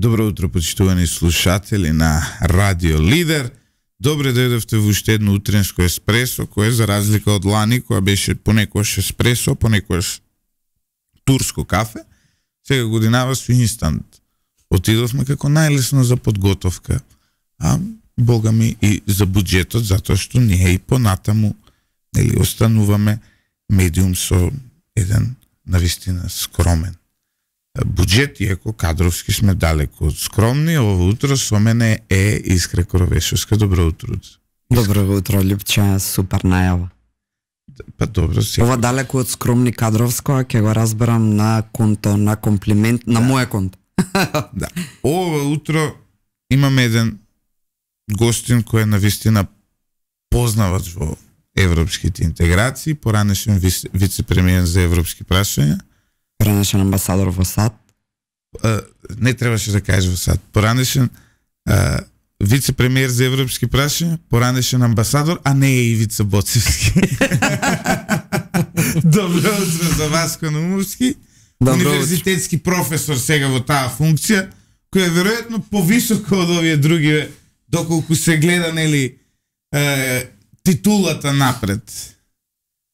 Добро утро, почитувани слушатели на Радио Лидер. Добре дојдовте во уште едно утренско еспресо, кое за разлика од лани, која беше понекош еспресо, понекош турско кафе, сега годинава со инстант. Отидовме како најлесно за подготовка, а бога ми и за буџетот, затоа што ние и понатаму нели, остануваме медиум со еден навистина скромен буџет, еко кадровски сме далеко од скромни, ово утро со мене е Искра Коровешовска. Добро утро. Добро утро, Липче, супер најава. Па добро, сега. Ова далеко од скромни кадровско, ќе го разберам на конто, на комплимент, на да. моје конто. да. Ова утро имаме еден гостин кој е на вистина познавач во европските интеграции, поранешен вице-премиер за европски прашања Поранешен амбасадор во САД? А, не требаше да кажеш во САД. Поранешен а, вице-премиер за европски прашања, поранешен амбасадор, а не е Ивица Боцевски. Добро утро за Васко Кономовски. универзитетски професор сега во таа функција, која е веројатно повисоко од овие други, доколку се гледа, нели, е, титулата напред.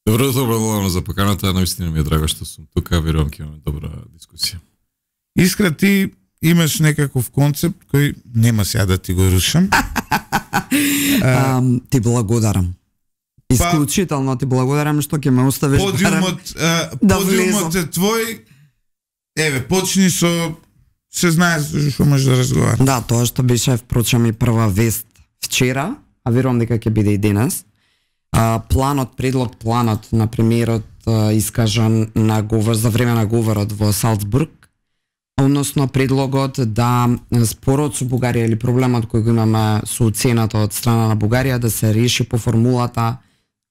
Добро, добро, благодарам за поканата. Наистина ми е драго што сум тука. Верувам ќе имаме добра дискусија. Искра, ти имаш некаков концепт кој нема сега да ти го рушам. а, ти благодарам. Па, Исклучително ти благодарам што ќе ме оставиш подиумот, а, да подиумот влезам. е твој. Еве, почни со се знае што можеш да разговараш. Да, тоа што беше впрочем и прва вест вчера, а верувам дека ќе биде и денес а, планот, предлог планот на премиерот искажан на говор за време на говорот во Салцбург, односно предлогот да спорот со Бугарија или проблемот кој го имаме со цената од страна на Бугарија да се реши по формулата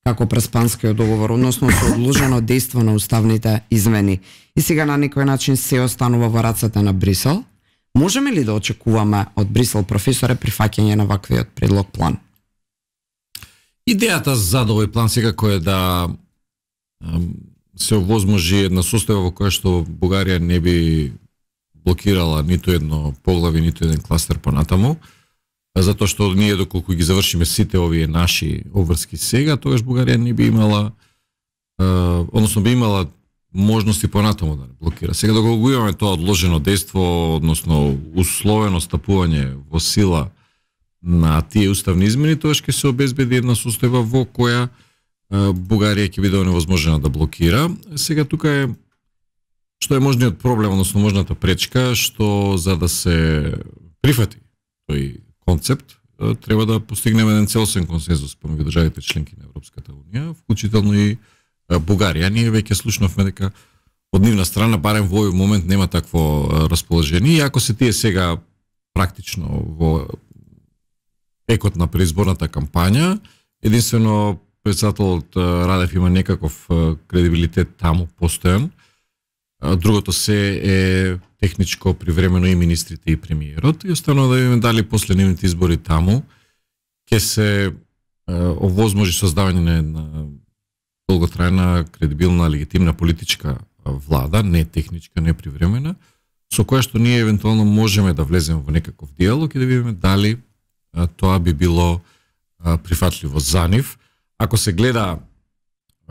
како преспанскиот договор, односно со одложено дејство на уставните измени. И сега на некој начин се останува во рацете на Брисел. Можеме ли да очекуваме од Брисел професоре прифаќање на ваквиот предлог план? Идејата за овој план секако е да се овозможи една состојба во која што Бугарија не би блокирала ниту едно поглави, ниту еден кластер понатаму, затоа што ние доколку ги завршиме сите овие наши обврски сега, тогаш Бугарија не би имала, односно би имала можности понатаму да не блокира. Сега доколку имаме тоа одложено дејство, односно условено стапување во сила, на тие уставни измени, тоа ќе се обезбеди една состојба во која Бугарија ќе биде невозможна да блокира. Сега тука е што е можниот проблем, односно можната пречка, што за да се прифати тој концепт, треба да постигнеме еден целосен консензус помеѓу државите членки на Европската унија, вклучително и Бугарија. Ние веќе слушнавме дека од нивна страна барем во овој момент нема такво расположение, и ако се тие сега практично во текот на преизборната кампања. Единствено, председателот Радев има некаков кредибилитет таму постојан. Другото се е техничко привремено и министрите и премиерот. И останува да видиме дали после нивните избори таму ќе се овозможи создавање на долготрајна, кредибилна, легитимна политичка влада, не техничка, не привремена, со која што ние евентуално можеме да влеземе во некаков диалог и да видиме дали тоа би било прифатливо за нив. Ако се гледа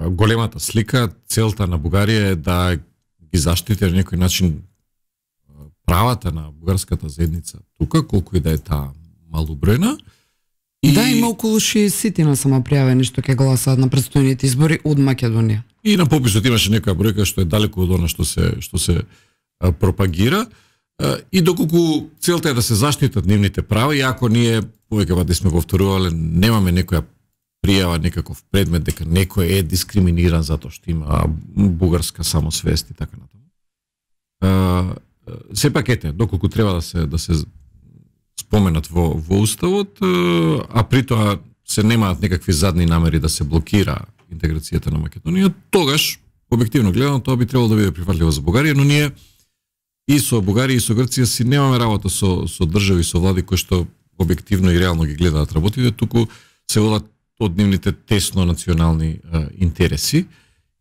големата слика, целта на Бугарија е да ги заштити на некој начин правата на бугарската заедница тука, колку и да е таа малубрена. И... Да, има околу 60 на самопријавени што ќе гласаат на предстојните избори од Македонија. И на пописот имаше некоја бројка што е далеко од она што се што се пропагира. И доколку целта е да се заштитат нивните права, иако ние повеќе пати сме го повторувале, немаме некоја пријава, некаков предмет дека некој е дискриминиран затоа што има бугарска самосвест и така натаму. Сепак ете, доколку треба да се да се споменат во во уставот, а при тоа се немаат некакви задни намери да се блокира интеграцијата на Македонија, тогаш објективно гледано тоа би требало да биде прифатливо за Бугарија, но ние и со Бугарија и со Грција си немаме работа со со држави со влади кои што објективно и реално ги гледаат работите, туку се водат нивните тесно национални а, интереси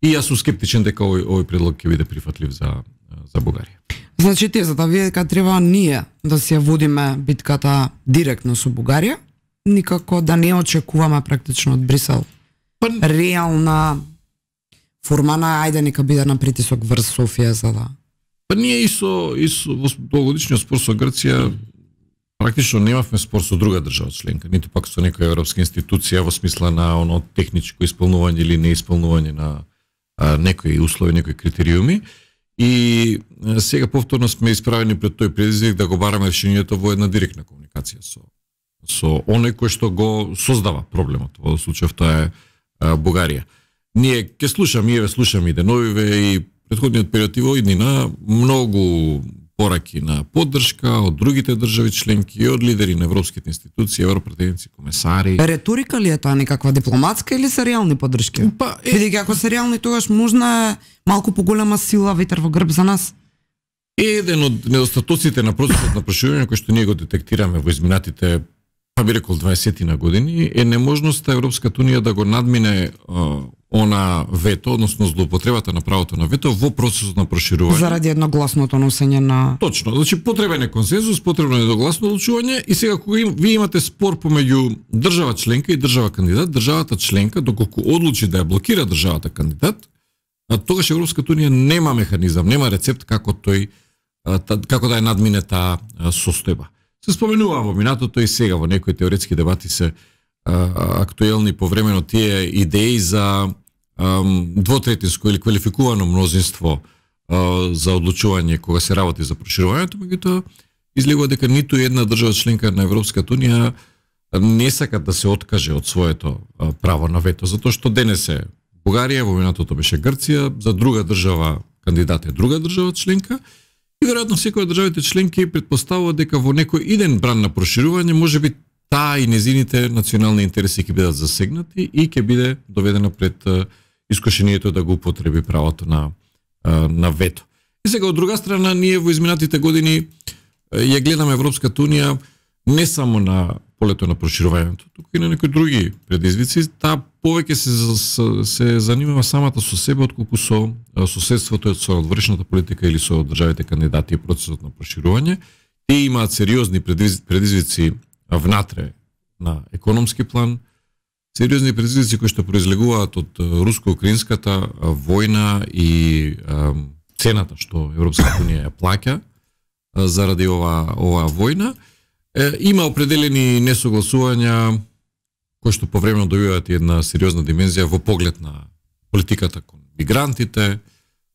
и јас сум скептичен дека овој овој предлог ќе биде прифатлив за за Бугарија. Значи да вие дека треба ние да се водиме битката директно со Бугарија, никако да не очекуваме практично од Брисел па... реална форма на ајде нека биде на притисок врз Софија за да Па ние и со, и со во двогодишниот спор со Грција практично немавме спор со друга држава членка, ниту пак со некоја европска институција во смисла на оно техничко исполнување или неисполнување на а, некои услови, некои критериуми. И сега повторно сме исправени пред тој предизвик да го бараме решението во една директна комуникација со со оној кој што го создава проблемот, во случај тоа е а, Бугарија. Ние ќе слушаме, ние ве слушаме и деновиве и предходниот период иднина многу пораки на поддршка од другите држави членки и од лидери на европските институции, европретеници, комесари. Реторика ли е тоа некаква дипломатска или се реални поддршки? Па, е... Бидејќи ако се реални, тогаш можна малку поголема сила ветер во грб за нас. Еден од недостатоците на процесот на проширување кој што ние го детектираме во изминатите па би рекол 20 на години е неможноста Европската унија да го надмине она вето, односно злоупотребата на правото на вето во процесот на проширување. Заради едногласното носење на Точно, значи потребен е консензус, потребно е едногласно одлучување и сега кога им, вие имате спор помеѓу држава членка и држава кандидат, државата членка доколку одлучи да ја блокира државата кандидат, а тогаш Европската унија нема механизам, нема рецепт како тој како да ја надмине таа состојба. Се споменува во минатото и сега во некои теоретски дебати се актуелни повремено тие идеи за двотретинско или квалификувано мнозинство за одлучување кога се работи за проширувањето, меѓутоа излегува дека ниту една држава членка на Европската унија не сака да се откаже од своето право на вето, затоа што денес е Бугарија, во минатото беше Грција, за друга држава кандидат е друга држава членка и веројатно секоја државите членки предпоставува дека во некој иден бран на проширување би таа и незините национални интереси ќе бидат засегнати и ќе биде доведена пред искушението да го употреби правото на, на вето. И сега, од друга страна, ние во изминатите години ја гледаме Европската Унија не само на полето на проширувањето, туку и на некои други предизвици. Таа повеќе се, се, се занимава самата со себе, отколку со соседството со надвршната политика или со државите кандидати и процесот на проширување. Те имаат сериозни предизвици внатре на економски план, сериозни предизвици кои што произлегуваат од руско-украинската војна и а, цената што Европската унија ја плаќа заради ова оваа војна. Е, има определени несогласувања кои што повремено добиваат една сериозна димензија во поглед на политиката кон мигрантите,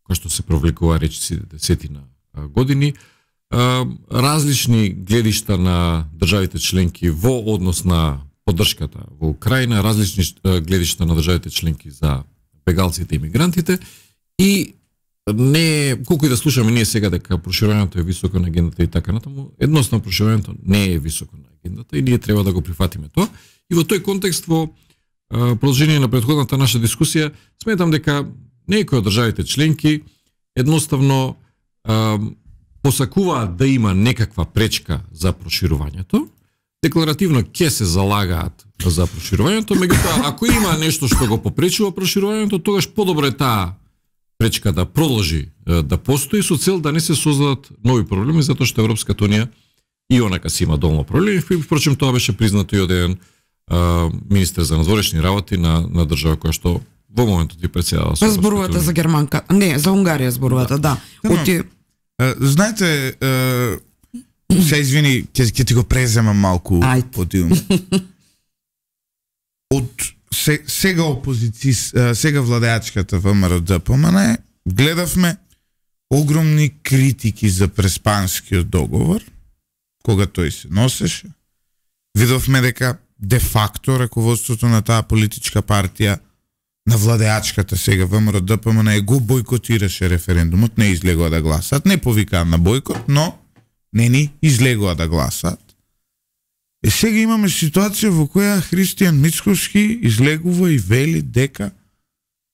кои што се провлекува речиси десетина години, различни гледишта на државите членки во однос на поддршката во Украина, различни гледишта на државите членки за бегалците и мигрантите и не колку и да слушаме ние сега дека проширувањето е високо на агендата и така натаму, едноставно проширувањето не е високо на агендата и ние треба да го прифатиме тоа. И во тој контекст во продолжение на претходната наша дискусија, сметам дека некои од државите членки едноставно посакуваат да има некаква пречка за проширувањето, декларативно ќе се залагаат за проширувањето, меѓутоа ако има нешто што го попречува проширувањето, тогаш подобро е таа пречка да продолжи да постои со цел да не се создадат нови проблеми, затоа што Европската унија и онака си има долно проблеми. Впрочем, тоа беше признато и од еден министер за надворешни работи на, на држава која што во моментот ти председава. со зборувате за Германка, не, за Унгарија зборувате, да. да. Оти... Знаете, Се извини, ќе ќе ти го преземам малку подиум. Од се, сега опозици, сега владеачката ВМРО ДПМН гледавме огромни критики за преспанскиот договор кога тој се носеше. Видовме дека де факто раководството на таа политичка партија на владеачката сега ВМРО ДПМН го бойкотираше референдумот, не излегоа да гласат, не повикаа на бойкот, но не ни излегува да гласат. Е, сега имаме ситуација во која Христијан Мицковски излегува и вели дека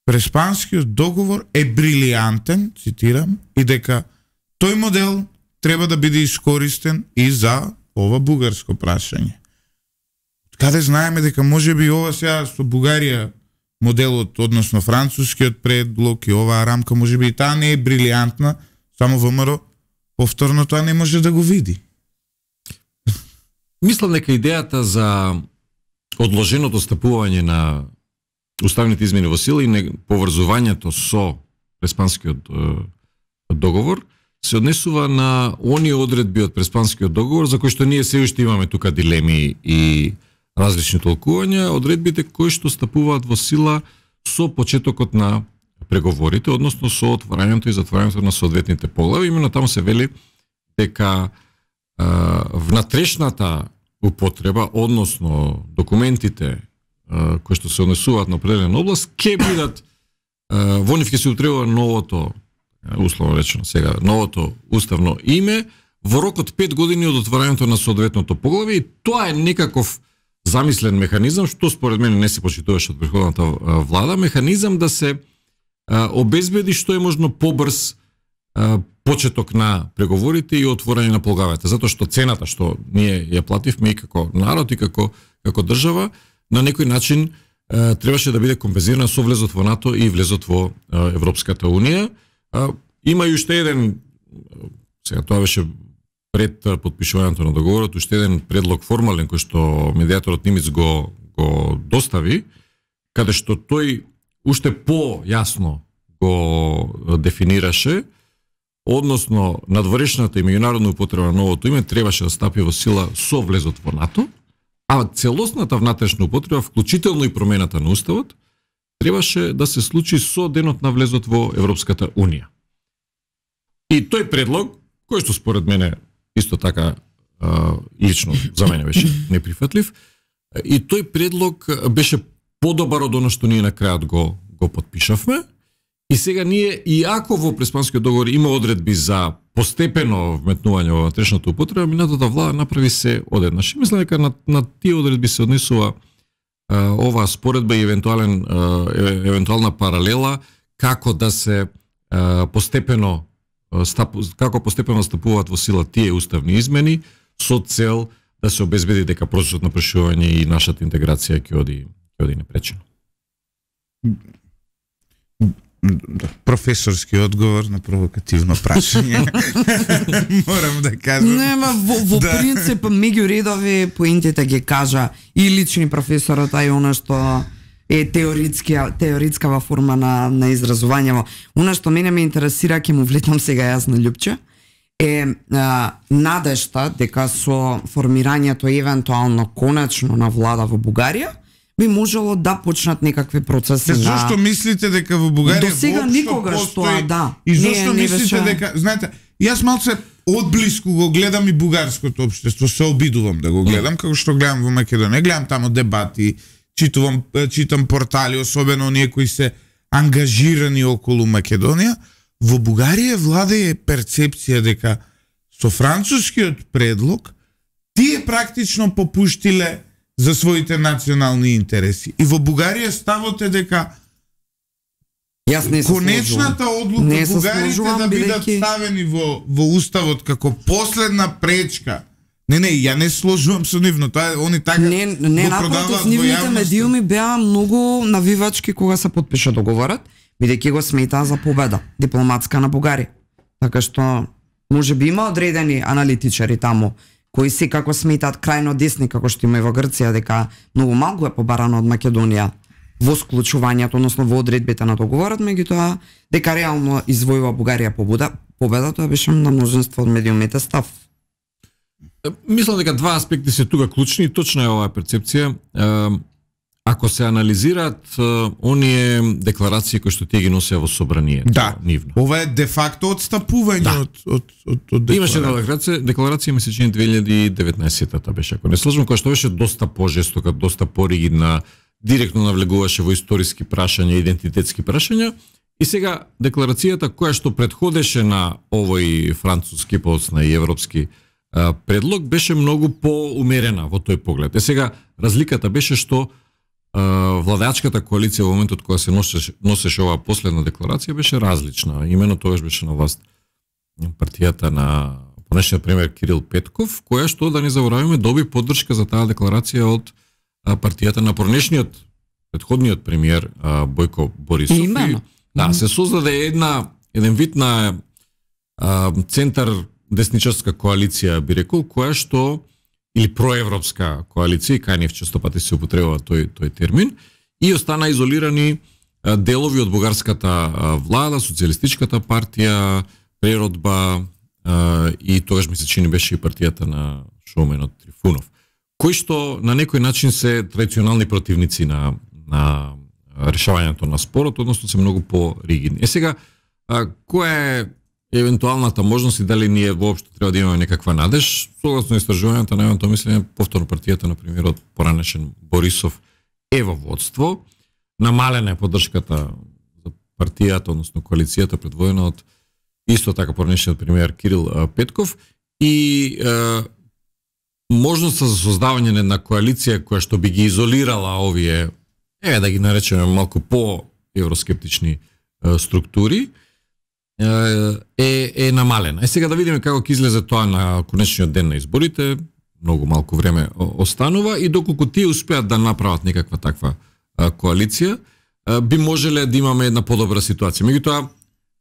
преспанскиот договор е брилијантен, цитирам, и дека тој модел треба да биде искористен и за ова бугарско прашање. Каде знаеме дека може би ова сега со Бугарија моделот, односно францускиот предлог и оваа рамка, може би и таа не е брилијантна, само ВМРО повторно тоа не може да го види. Мислам дека идејата за одложеното стапување на уставните измени во сила и поврзувањето со преспанскиот договор се однесува на оние одредби од преспанскиот договор за кои што ние се уште имаме тука дилеми и различни толкувања, одредбите кои што стапуваат во сила со почетокот на преговорите, односно со отворањето и затворањето на соодветните поглави. Именно таму се вели дека а, внатрешната употреба, односно документите а, кои што се однесуваат на определена област, ке бидат а, во нив ке се утреба новото условно речено сега, новото уставно име во рокот 5 години од отворањето на соодветното поглавје и тоа е некаков замислен механизам што според мене не се почитуваше од претходната влада, механизам да се обезбеди што е можно побрз почеток на преговорите и отворање на полгавата, затоа што цената што ние ја плативме и како народ и како како држава на некој начин требаше да биде компензирана со влезот во НАТО и влезот во Европската унија. Има и уште еден сега тоа беше пред подпишувањето на договорот, уште еден предлог формален кој што медиаторот Нимиц го го достави, каде што тој уште по-јасно го дефинираше, односно надворешната и меѓународна употреба на новото име требаше да стапи во сила со влезот во НАТО, а целосната внатрешна употреба, вклучително и промената на уставот, требаше да се случи со денот на влезот во Европската Унија. И тој предлог, кој што според мене исто така лично за мене беше неприфатлив, и тој предлог беше подобар од оно што ние на крајот го го подпишавме. И сега ние, иако во преспанскиот договор има одредби за постепено вметнување во внатрешната употреба, минатата влада да направи се одеднаш. И мислам дека на, на тие одредби се однесува а, ова споредба и евентуален, а, евентуална паралела како да се а, постепено стап, како постепено стапуваат во сила тие уставни измени со цел да се обезбеди дека процесот на прашување и нашата интеграција ќе оди ќе оди непречено. Професорски одговор на провокативно прашање. Морам да кажам. Нема во, во да. принцип меѓу редови поентите ги кажа и лични професорот а и она што е теоритска теоритскава форма на на изразувањево. Она што мене ме интересира ќе му влетам сега јас на љупче е а, надешта дека со формирањето евентуално конечно на влада во Бугарија би можело да почнат некакви процеси. Да, на... Зошто мислите дека во Бугарија до сега никогаш постои, тоа, да. И зошто не, мислите не беше... дека, знаете, јас малце одблиску го гледам и бугарското општество, се обидувам да го гледам како што гледам во Македонија, гледам таму дебати, читувам читам портали, особено оние кои се ангажирани околу Македонија, во Бугарија е перцепција дека со францускиот предлог тие практично попуштиле за своите национални интереси. И во Бугарија ставот е дека Јас не конечната одлука не бугарите да бидат бидеќи... ставени во во уставот како последна пречка. Не, не, ја не сложувам со нивно, тоа они така не, не, го продаваат нивните медиуми беа многу навивачки кога се подпиша договорот, бидејќи го сметаа за победа дипломатска на Бугарија. Така што може би има одредени аналитичари таму кои се како сметаат крајно десни како што има и во Грција дека многу малку е побарано од Македонија во склучувањето, односно во одредбите на договорот, меѓутоа дека реално извојува Бугарија побуда, победа, тоа беше на множество од медиумите став. Мислам дека два аспекти се тука клучни, точно е оваа перцепција ако се анализираат оние декларации кои што тие ги носеа во собранието да. нивно. Ова е де факто отстапување да. од од од, од декларација. една декларација, декларација ми чини 2019-тата беше, ако не сложам, која што беше доста пожестока, доста поригидна, директно навлегуваше во историски прашања, идентитетски прашања. И сега декларацијата која што предходеше на овој француски посна и европски предлог беше многу поумерена во тој поглед. Е сега разликата беше што владачката коалиција во моментот кога се носеше, носеше оваа последна декларација беше различна. Имено тогаш беше на власт партијата на понешниот премиер Кирил Петков, која што да не забораваме доби поддршка за таа декларација од партијата на понешниот предходниот премиер Бојко Борисов. Имено. Да, се создаде една еден вид на а, центар десничарска коалиција би рекол, која што или проевропска коалиција, нив често пати се употребува тој тој термин, и остана изолирани делови од бугарската влада, социјалистичката партија, природба и тогаш ми се чини беше и партијата на Шоменот Трифунов, кои што на некој начин се традиционални противници на, на решавањето на спорот, односно се многу по-ригидни. Е сега, која е евентуалната можност и дали ние воопшто треба да имаме некаква надеж, согласно истражувањето на евентуално мислење, повторно партијата, на пример, од поранешен Борисов е во водство, намалена е поддршката за партијата, односно коалицијата, предвоена од исто така поранешниот премиер Кирил Петков и е, можноста за создавање на една коалиција која што би ги изолирала овие, е да ги наречеме малку по евроскептични е, структури, е, е намалена. Е сега да видиме како ќе излезе тоа на конечниот ден на изборите, многу малку време останува и доколку тие успеат да направат некаква таква коалиција, би можеле да имаме една подобра ситуација. Меѓутоа,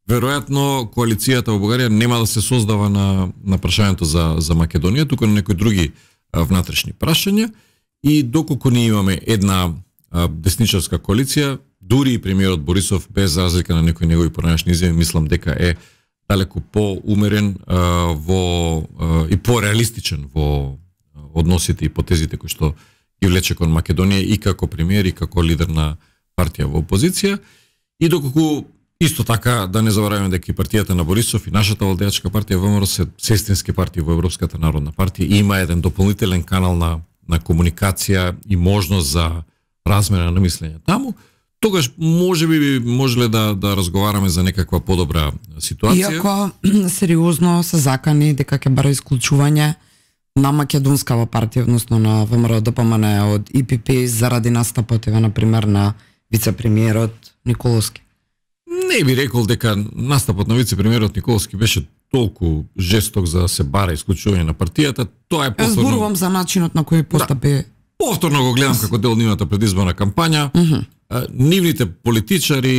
веројатно коалицијата во Бугарија нема да се создава на, на прашањето за, за Македонија, туку на некои други внатрешни прашања и доколку ние имаме една десничарска коалиција, дури и премиерот Борисов, без разлика на некои негови поранешни изјави, мислам дека е далеку поумерен а, во а, и пореалистичен во односите и потезите кои што ги влече кон Македонија и како премиер и како лидер на партија во опозиција. И доколку исто така да не забораваме дека и партијата на Борисов и нашата владеачка партија ВМРО се сестински партии во Европската народна партија и има еден дополнителен канал на на комуникација и можност за размена на мислење таму тогаш може би можеле да, да разговараме за некаква подобра ситуација. Иако сериозно се закани дека ќе бара исклучување на македонскава партија, односно на ВМРО ДПМН од ИПП заради настапот, еве, пример на вице-премиерот Николовски. Не би рекол дека настапот на вице-премиерот Николовски беше толку жесток за да се бара исклучување на партијата, тоа е посебно. Зборувам за начинот на кој постапи да повторно го гледам како дел нивната предизборна кампања. Mm -hmm. Нивните политичари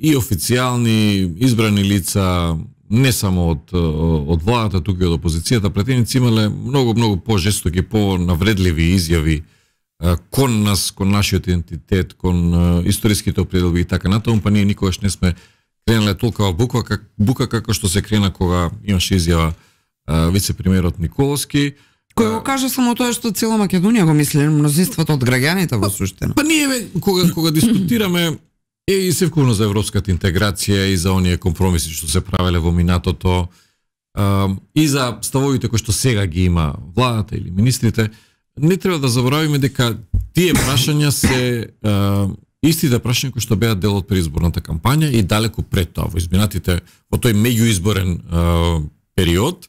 и официјални избрани лица не само од од владата, туку и од опозицијата, претеници имале многу многу пожестоки, навредливи изјави кон нас, кон нашиот идентитет, кон историските определби и така натаму, па ние никогаш не сме кренале толкова буква, как, бука како што се крена кога имаше изјава вице-премиерот Николовски, Кој го каже само тоа што цела Македонија го мисли, мнозинството од граѓаните во па, суштина. Па, па ние кога кога дискутираме е и се вкупно за европската интеграција и за оние компромиси што се правеле во минатото и за ставовите кои што сега ги има владата или министрите, не треба да заборавиме дека тие прашања се истите прашања кои што беа дел од предизборната кампања и далеку пред тоа во изминатите во тој меѓуизборен период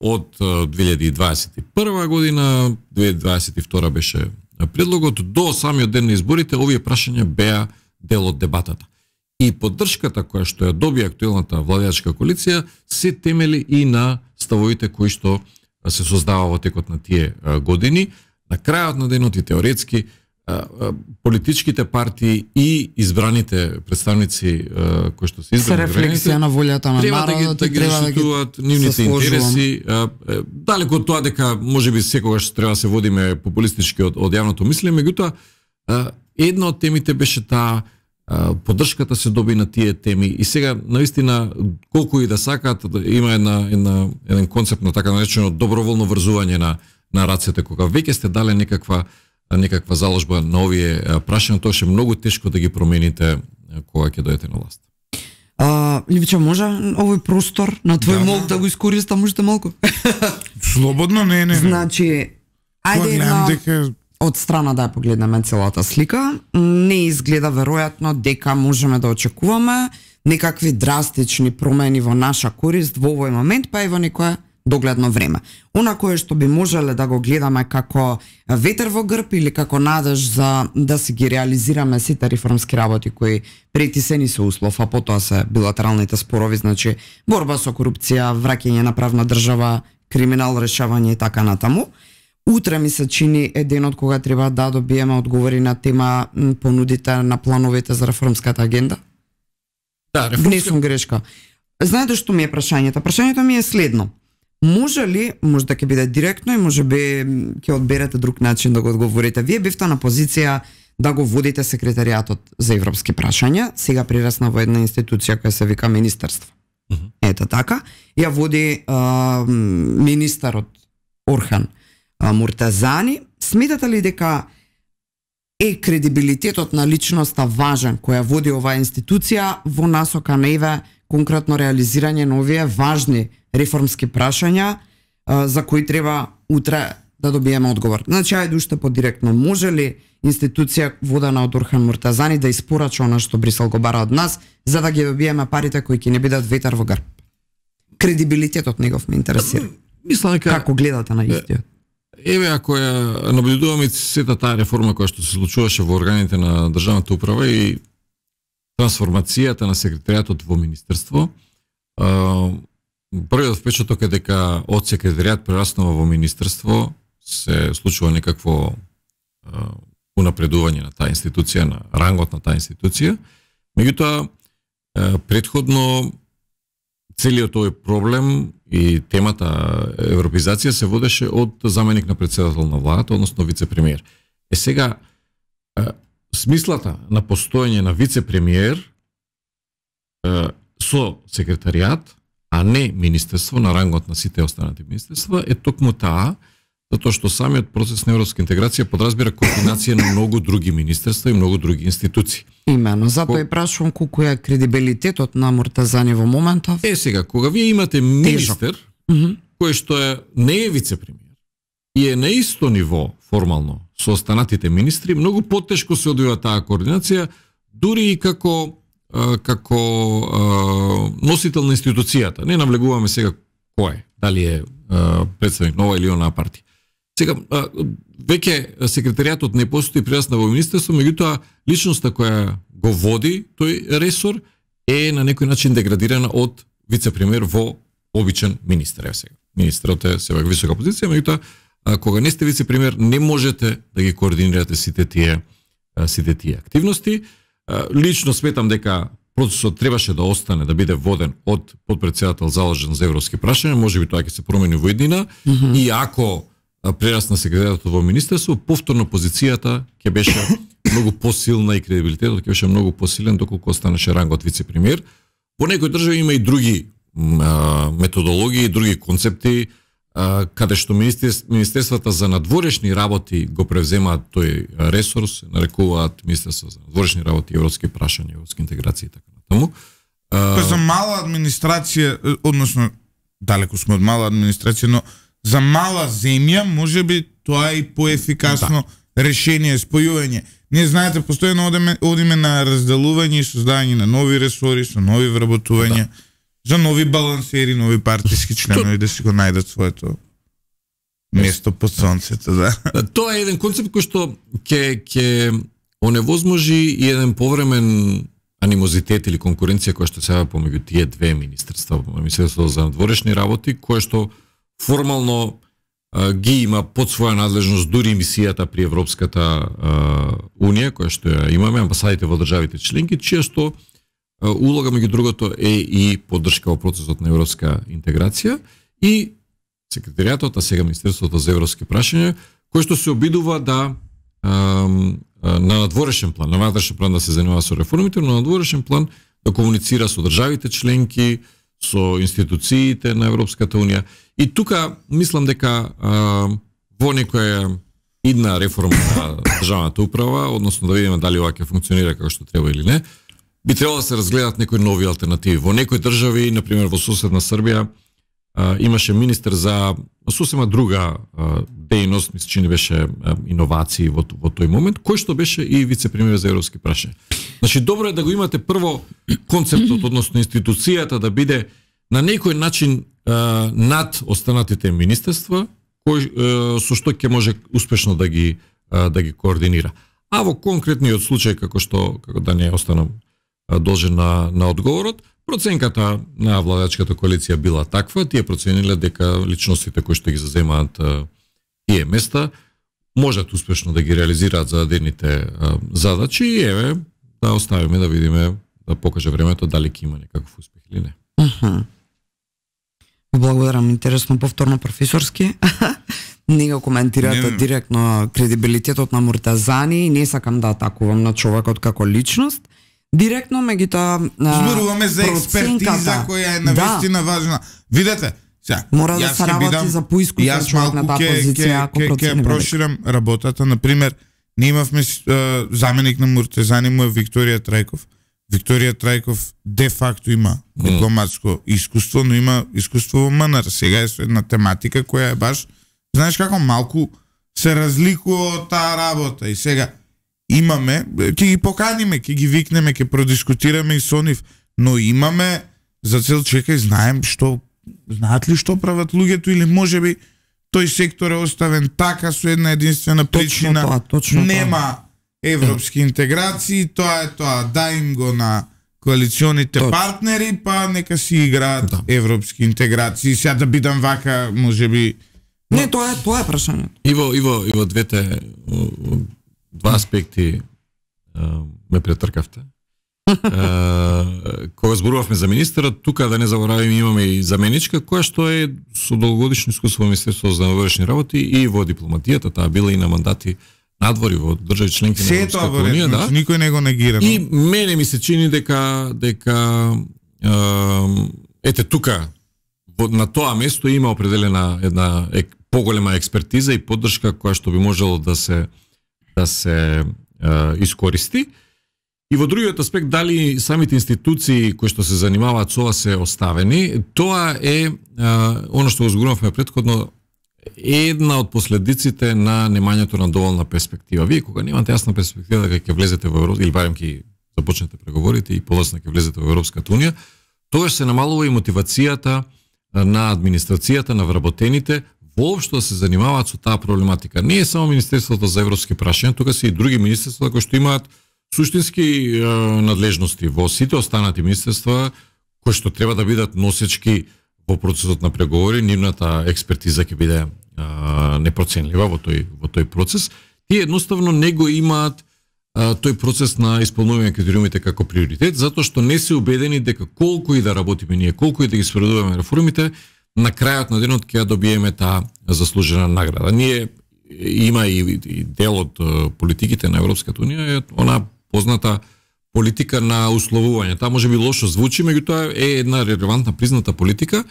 од 2021 година, 2022 беше предлогот, до самиот ден на изборите, овие прашања беа дел од дебатата. И поддршката која што ја доби актуелната владеачка коалиција се темели и на ставовите кои што се создава во текот на тие години. На крајот на денот и теоретски политичките партии и избраните представници кои што се избрани се рефлексија на волјата на треба народот да ги, да ги решитуваат да нивните интереси далеко од тоа дека можеби секогаш треба да се водиме популистички од, од јавното мислење меѓутоа една од темите беше таа поддршката се доби на тие теми и сега наистина колку и да сакаат има една, една еден концепт на така наречено доброволно врзување на на рацете кога веќе сте дале некаква некаква заложба на овие прашања, тоа ше многу тешко да ги промените кога ќе дојдете на власт. А, Ливче, може овој простор на твој да, мол да, да го искористам уште малку? Слободно, не, не. не. Значи, ајде на... дека од страна да ја погледнеме целата слика, не изгледа веројатно дека можеме да очекуваме некакви драстични промени во наша корист во овој момент, па и во некоја догледно време. Она кое што би можеле да го гледаме како ветер во грб или како надеж за да се ги реализираме сите реформски работи кои прети се се услов, а потоа се билатералните спорови, значи борба со корупција, враќање на правна држава, криминал решавање и така натаму. Утре ми се чини е денот кога треба да добиеме одговори на тема понудите на плановите за реформската агенда. Да, реформска... Не сум грешка. Знаете што ми е прашањето? Прашањето ми е следно. Може ли, може да ќе биде директно и може би ќе одберете друг начин да го одговорите. Вие бивте на позиција да го водите секретаријатот за европски прашања, сега прирасна во една институција која се вика министерство. Uh -huh. Ето така, ја води а, министарот Орхан а, Муртазани. Сметате ли дека е кредибилитетот на личноста важен која води оваа институција во насока на еве конкретно реализирање на овие важни реформски прашања за кои треба утре да добиеме одговор. Значи, ајде уште директно може ли институција водена од Орхан Муртазани да испорача она што Брисел го бара од нас, за да ги добиеме парите кои ќе не бидат ветар во грб? Кредибилитетот негов ме интересира. Мислам дека како гледате на истиот? Еве ако ја набљудуваме сета таа реформа која што се случуваше во органите на државната управа и трансформацијата на секретаријатот во Министерство. Првиот впечаток е дека од секретаријат прераснува во Министерство, се случува некакво унапредување на таа институција, на рангот на таа институција. Меѓутоа, предходно целиот овој проблем и темата европизација се водеше од заменик на председател на владата, односно вице-премиер. Е сега, смислата на постоење на вице-премиер со секретаријат, а не министерство на рангот на сите останати министерства, е токму таа, затоа што самиот процес на европска интеграција подразбира координација на многу други министерства и многу други институции. Имено, затоа Ко... и прашувам колку е кредибилитетот на Муртазани во моментов. Е, сега, кога вие имате министер, Тежок. кој што е, не е вице-премиер, и е на исто ниво формално со останатите министри, многу потешко се одвива таа координација, дури и како како носител на институцијата. Не навлегуваме сега кој е, дали е представник нова или онаа партија. Сега, веќе секретаријатот не постои прирасна во министерство, меѓутоа личноста која го води тој ресор е на некој начин деградирана од вице во обичен министер. Е сега. Министерот е сега висока позиција, меѓутоа а, кога не сте вице-премиер, не можете да ги координирате сите тие, сите тие активности. лично сметам дека процесот требаше да остане, да биде воден од подпредседател заложен за европски прашања, може би тоа ќе се промени во иднина, mm -hmm. и ако прерасна секретарот во министерство, повторно позицијата ќе беше многу посилна и кредибилитетот ќе беше многу посилен доколку останеше рангот вице-премиер. Во некои држави има и други а, методологии, други концепти, каде што Министерствата за надворешни работи го превземаат тој ресурс, нарекуваат Министерство за надворешни работи, европски прашања, европски интеграции и така натаму. Па за мала администрација, односно далеку сме од мала администрација, но за мала земја може би тоа е и поефикасно да. решение, спојување. Не знаете, постојано одиме, одиме на разделување и создавање на нови ресори, со нови вработувања. Да за нови балансери, нови партиски членови да си го најдат своето место под сонцето, да. да. Тоа е еден концепт кој што ќе ќе оневозможи и еден повремен анимозитет или конкуренција која што сега помеѓу тие две министерства, Министерството за надворешни работи, кое што формално а, ги има под своја надлежност дури мисијата при Европската а, Унија, која што ја имаме, амбасадите во државите членки, чија што улога меѓу другото е и поддршка во процесот на европска интеграција и секретаријатот, а сега Министерството за европски прашања, кој што се обидува да на надворешен план, на внатрешен план да се занимава со реформите, но на надворешен план да комуницира со државите членки, со институциите на Европската Унија. И тука мислам дека а, во некоја идна реформа на државната управа, односно да видиме дали ова ќе функционира како што треба или не, би требало да се разгледат некои нови алтернативи. Во некои држави, например во соседна Србија, а, имаше министер за сосема друга дејност, мисля, че не беше иновации во, во тој момент, кој што беше и вице-премиер за европски прашања. Значи, добро е да го имате прво концептот, односно институцијата да биде на некој начин а, над останатите министерства, кој, а, со што ќе може успешно да ги, а, да ги координира. А во конкретниот случај, како што, како да не останам должен на, на одговорот. Проценката на владачката коалиција била таква, тие процениле дека личностите кои што ги заземаат тие места можат успешно да ги реализираат зададените задачи и еве да оставиме да видиме да покаже времето дали ќе има некаков успех или не. Аха. Благодарам, интересно повторно професорски. не го коментирате не, директно кредибилитетот на Муртазани и не сакам да атакувам на човекот како личност, директно тоа зборуваме за експертиза која е навистина да. важна. Видете, Сега, Мора да се работи бидам, за поиску на човек на таа позиција, ако проширам работата, на пример, ние имавме заменик на Муртезани му е Викторија Трајков. Викторија Трајков де факто има дипломатско искуство, но има искуство во МНР. Сега е една тематика која е баш, знаеш како, малку се разликува од таа работа. И сега, имаме, ќе ги поканиме, ќе ги викнеме, ќе продискутираме и со нив, но имаме за цел чекај, знаем што знаат ли што прават луѓето или можеби тој сектор е оставен така со една единствена причина. Точно тоа, точно Нема тоа. европски интеграции, тоа е тоа, да им го на коалиционите Точно. партнери, па нека си играат да. европски интеграции. Сега да бидам вака, можеби Не, тоа е тоа е прашањето. Иво, Иво, Иво двете два аспекти а, ме претркавте. кога зборувавме за министерот, тука да не заборавиме имаме и заменичка која што е со долгогодишно искуство во Министерството за навршни работи и во дипломатијата, таа била и на мандати надвори во држави членки на Европска унија, да. Значи никој не го негира. И мене ми се чини дека дека е, ете тука на тоа место има определена една поголема експертиза и поддршка која што би можело да се да се е, искористи. И во другиот аспект, дали самите институции кои што се занимаваат со ова се оставени, тоа е, е оно што го згорувавме предходно, една од последиците на немањето на доволна перспектива. Вие кога немате јасна перспектива дека ќе влезете во Европа, или барем ќе започнете преговорите и подоцна ќе влезете во Европската унија, тоа се намалува и мотивацијата на администрацијата, на вработените, воопшто се занимаваат со таа проблематика. Не е само Министерството за европски прашања, тука се и други министерства кои што имаат суштински е, надлежности во сите останати министерства кои што треба да бидат носечки во процесот на преговори, нивната експертиза ќе биде е, непроценлива во тој во тој процес. Тие едноставно не го имаат тој процес на исполнување критериумите како приоритет, затоа што не се убедени дека колку и да работиме ние, колку и да ги спроведуваме реформите, на крајот на денот ќе добиеме таа заслужена награда. Ние има и, и дел од политиките на Европската унија е она позната политика на условување. Таа може би лошо звучи, меѓутоа е една релевантна призната политика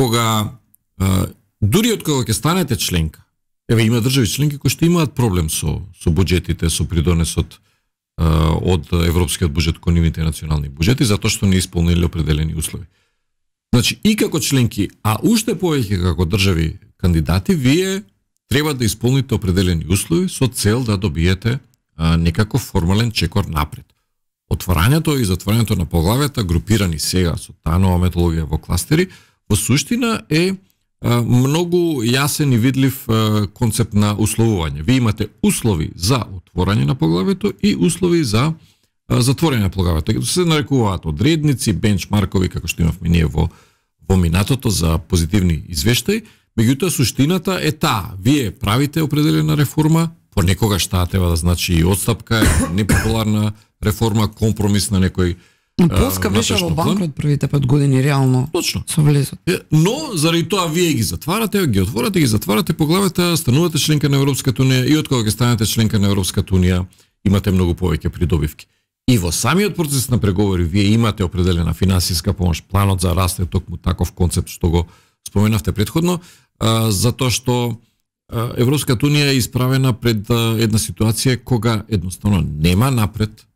кога е, дури од кога ќе станете членка. Еве има држави членки кои што имаат проблем со со буџетите, со придонесот е, од европскиот буџет кон нивните национални буџети затоа што не исполнили определени услови. Значи, и како членки, а уште повеќе како држави кандидати, вие треба да исполните определени услови со цел да добиете а, некаков формален чекор напред. Отворањето и затворањето на поглавјата, групирани сега со таа нова методологија во кластери, во суштина е многу јасен и видлив концепт на условување. Вие имате услови за отворање на поглавјето и услови за Затворени на Тоа се нарекуваат одредници, бенчмаркови, како што имавме ние во, во минатото за позитивни извештаи. Меѓутоа, суштината е таа. Вие правите определена реформа, понекогаш шта треба да значи и отстапка, непопуларна реформа, компромис на некој Полска беше во банкрот првите пет години, реално. Точно. Со влезот. Но, заради тоа, вие ги затварате, ги отворате, ги затварате по главата, станувате членка на Европската Унија и од кога ќе станете членка на Европската Унија, имате многу повеќе придобивки. И во самиот процес на преговори вие имате определена финансиска помош, планот за раст е токму таков концепт што го споменавте предходно, за затоа што Европската унија е исправена пред една ситуација кога едноставно нема напред,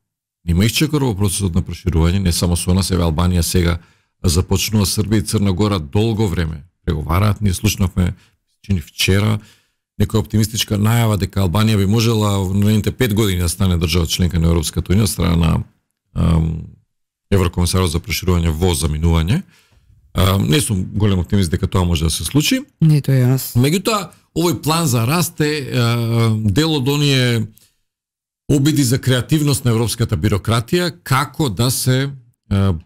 нема во процесот на проширување, не само со нас, еве Албанија сега започнува Србија и Црна Гора долго време преговараат, ние слушнавме чини вчера некоја оптимистичка најава дека Албанија би можела во наредните 5 години да стане држава членка на Европската унија страна на Еврокомисарот за проширување во заминување. А, не сум голем оптимист дека тоа може да се случи. Не Нито јас. Меѓутоа, овој план за раст е дел од оние обиди за креативност на европската бирократија како да се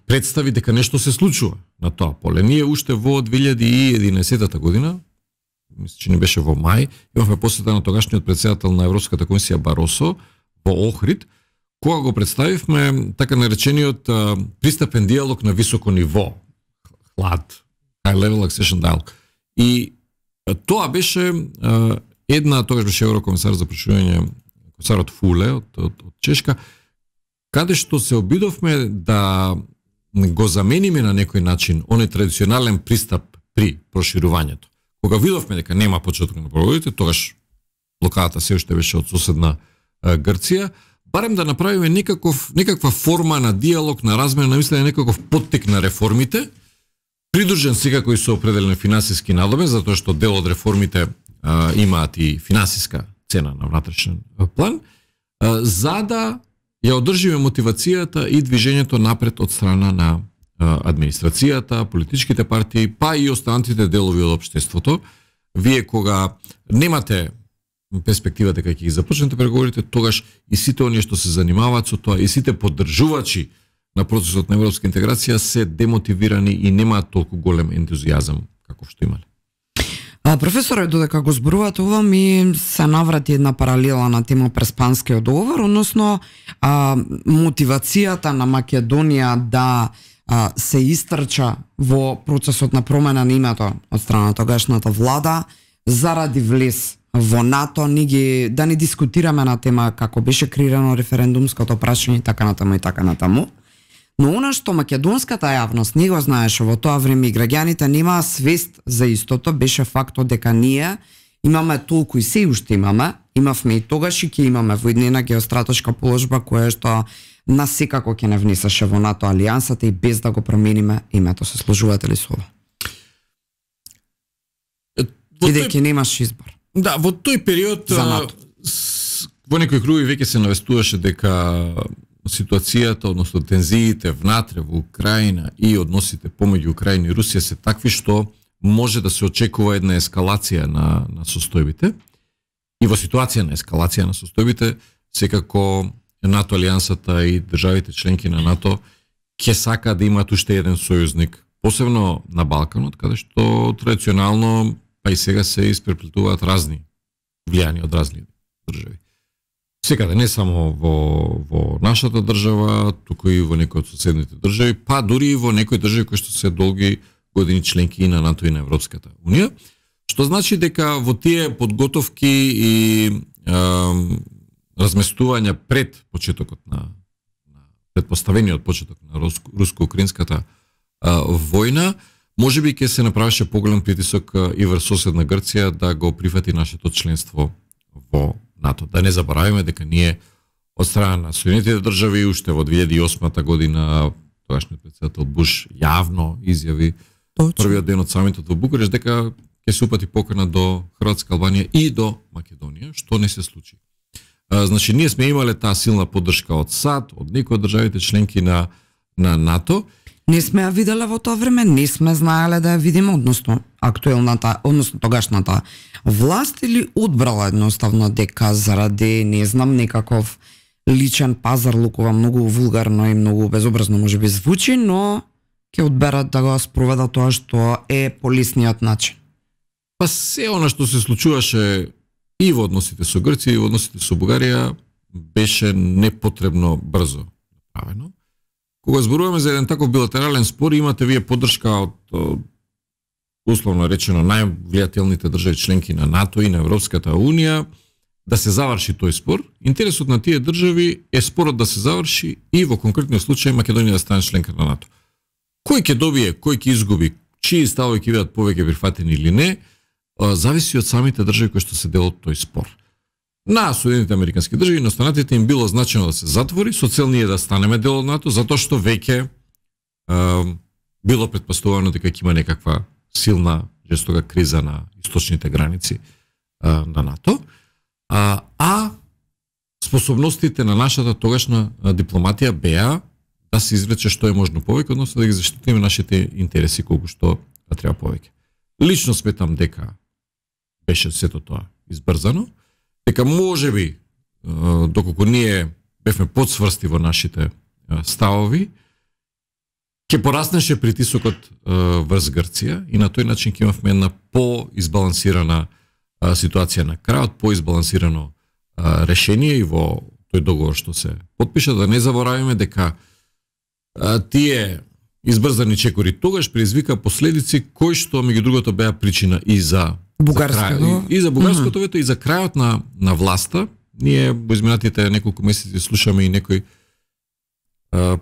представи дека нешто се случува на тоа поле. Ние уште во 2011 година мисля, че не беше во мај, имавме посета на тогашниот председател на Европската комисија Баросо во Охрид, кога го представивме така наречениот а, пристапен диалог на високо ниво, хлад, high level accession dialogue. И а, тоа беше а, една, тогаш беше еврокомисар за прочување, комисарот Фуле од, од, од Чешка, каде што се обидовме да го замениме на некој начин оној традиционален пристап при проширувањето. Кога видовме дека нема почеток на проводите, тогаш блокадата се уште беше од соседна Грција, барем да направиме некаков, некаква форма на диалог, на размена на мислење, некаков поттек на реформите, придружен сега и со определени финансиски надобен, затоа што дел од реформите а, имаат и финансиска цена на внатрешен план, а, за да ја одржиме мотивацијата и движењето напред од страна на администрацијата, политичките партии, па и останатите делови од општеството, вие кога немате перспектива дека ќе ги започнете преговорите, тогаш и сите оние што се занимаваат со тоа и сите поддржувачи на процесот на европска интеграција се демотивирани и немаат толку голем ентузијазам како што имале. А, професоре, додека го зборувате ова, ми се наврати една паралела на тема преспанскиот договор, односно а, мотивацијата на Македонија да а, се истрча во процесот на промена на името од страна на тогашната влада заради влез во НАТО, ни ги, да не дискутираме на тема како беше креирано референдумското прашање така и така натаму и така натаму. Но она што македонската јавност не го знаеше во тоа време и граѓаните немаа свест за истото, беше фактот дека ние имаме толку и се уште имаме, имавме и тогаш и ќе имаме во еднина геостратешка положба која што на секако ќе не внесеше во НАТО алијансата и без да го промениме името се служувате ли со ова? Бидејќи немаш избор. Да, во тој период за НАТО. во некои круги веќе се навестуваше дека ситуацијата, односно тензиите внатре во Украина и односите помеѓу Украина и Русија се такви што може да се очекува една ескалација на, на состојбите. И во ситуација на ескалација на состојбите, секако НАТО алијансата и државите членки на НАТО ќе сака да имаат уште еден сојузник, посебно на Балканот, каде што традиционално, па и сега се испреплетуваат разни влијани од разни држави. Секаде, да не само во, во нашата држава, туку и во некои од соседните држави, па дури и во некои држави кои што се долги години членки и на НАТО и на Европската Унија, што значи дека во тие подготовки и Разместување пред почетокот на, предпоставениот почеток на руско-украинската војна, може би ќе се направише поголем притисок и врз соседна Грција да го прифати нашето членство во НАТО. Да не забораваме дека ние од страна на Соединетите држави уште во 2008 година тогашниот председател Буш јавно изјави Точно. првиот ден од самитот во Букуреш дека ќе се упати покрена до Хрватска, Албанија и до Македонија, што не се случи. Значи, ние сме имале таа силна поддршка од САД, од некои од државите членки на, на НАТО. Не сме ја виделе во тоа време, не сме знаеле да ја видиме, односно актуелната, односно тогашната власт или одбрала едноставно дека заради, не знам, некаков личен пазар лукова многу вулгарно и многу безобразно може би звучи, но ќе одберат да го спроведат тоа што е полисниот начин. Па се она што се случуваше и во односите со Грција и во односите со Бугарија беше непотребно брзо направено. Кога зборуваме за еден таков билатерален спор, имате вие поддршка од условно речено највлијателните држави членки на НАТО и на Европската унија да се заврши тој спор. Интересот на тие држави е спорот да се заврши и во конкретниот случај Македонија да стане членка на НАТО. Кој ќе добие, кој ќе изгуби, чии ставови ќе бидат повеќе прифатени или не, зависи од самите држави кои што се дел од тој спор. На Соединените Американски држави на останатите им било значено да се затвори, со цел ние да станеме дел од НАТО, затоа што веќе било предпоставено дека ќе има некаква силна жестока криза на источните граници а, на НАТО, а, а способностите на нашата тогашна дипломатија беа да се извлече што е можно повеќе, односно да ги заштитиме нашите интереси колку што да треба повеќе. Лично сметам дека беше сето тоа избрзано, дека може би, доколку ние бевме подсврсти во нашите ставови, ќе пораснеше притисокот врз Грција и на тој начин ќе имавме една поизбалансирана ситуација на крајот, поизбалансирано решение и во тој договор што се подпиша, да не заборавиме дека тие избрзани чекори тогаш предизвика последици кои што меѓу другото беа причина и за Бугарска, За крај, и, и за бугарското mm -hmm. вето и за крајот на на власта, ние во изминатите неколку месеци слушаме и некои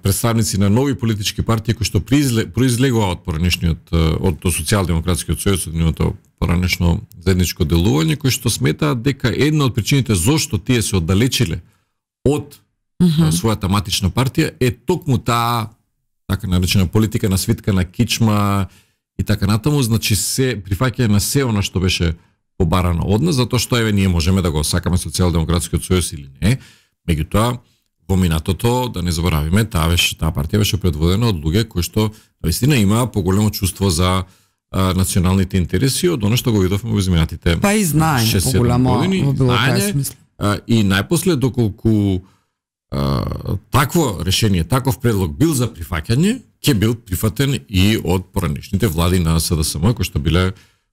представници на нови политички партии кои што произлегува од поранешниот од, од социјалдемократскиот сојуз од нивното поранешно заедничко делување кои што сметаат дека една од причините зошто тие се оддалечиле од mm -hmm. својата матична партија е токму таа така наречена политика на свитка на кичма и така натаму, значи се прифаќаме на се она што беше побарано од нас, затоа што еве ние можеме да го сакаме социјалдемократскиот сојуз или не. Меѓутоа, во минатото, да не заборавиме, таа беше таа партија беше предводена од луѓе кои што навистина имаа поголемо чувство за а, националните интереси од она што го видовме во изминатите па и знаење поголемо години, во било знаење, и најпосле доколку а, такво решение, таков предлог бил за прифаќање, ќе бил прифатен и од поранишните влади на СДСМ, кои што биле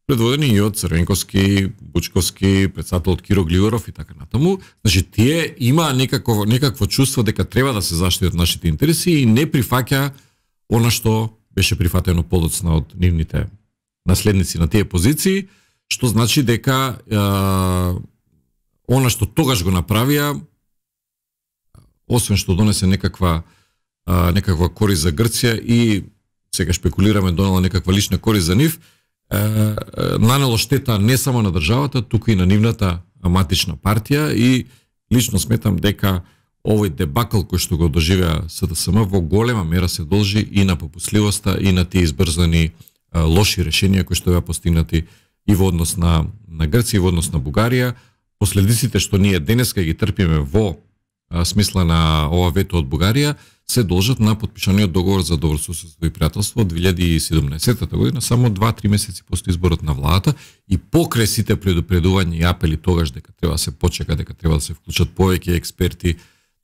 предводени и од Црвенковски, Бучковски, председател од Киро Глигоров и така натаму. Значи, тие имаа некакво, некакво чувство дека треба да се заштитат нашите интереси и не прифаќа она што беше прифатено подоцна од нивните наследници на тие позиции, што значи дека е, она што тогаш го направија, освен што донесе некаква а, некаква корист за Грција и сега шпекулираме донела некаква лична корист за нив, а, а, нанело штета не само на државата, туку и на нивната матична партија и лично сметам дека овој дебакл кој што го доживеа СДСМ во голема мера се должи и на попусливоста и на тие избрзани а, лоши решенија кои што беа постигнати и во однос на, на Грција и во однос на Бугарија. Последиците што ние денеска ги трпиме во смисла на ова вето од Бугарија се должат на подпишаниот договор за добросуседство и пријателство од 2017 година, само 2-3 месеци после изборот на владата и покрај сите предупредувања и апели тогаш дека треба да се почека, дека треба да се вклучат повеќе експерти,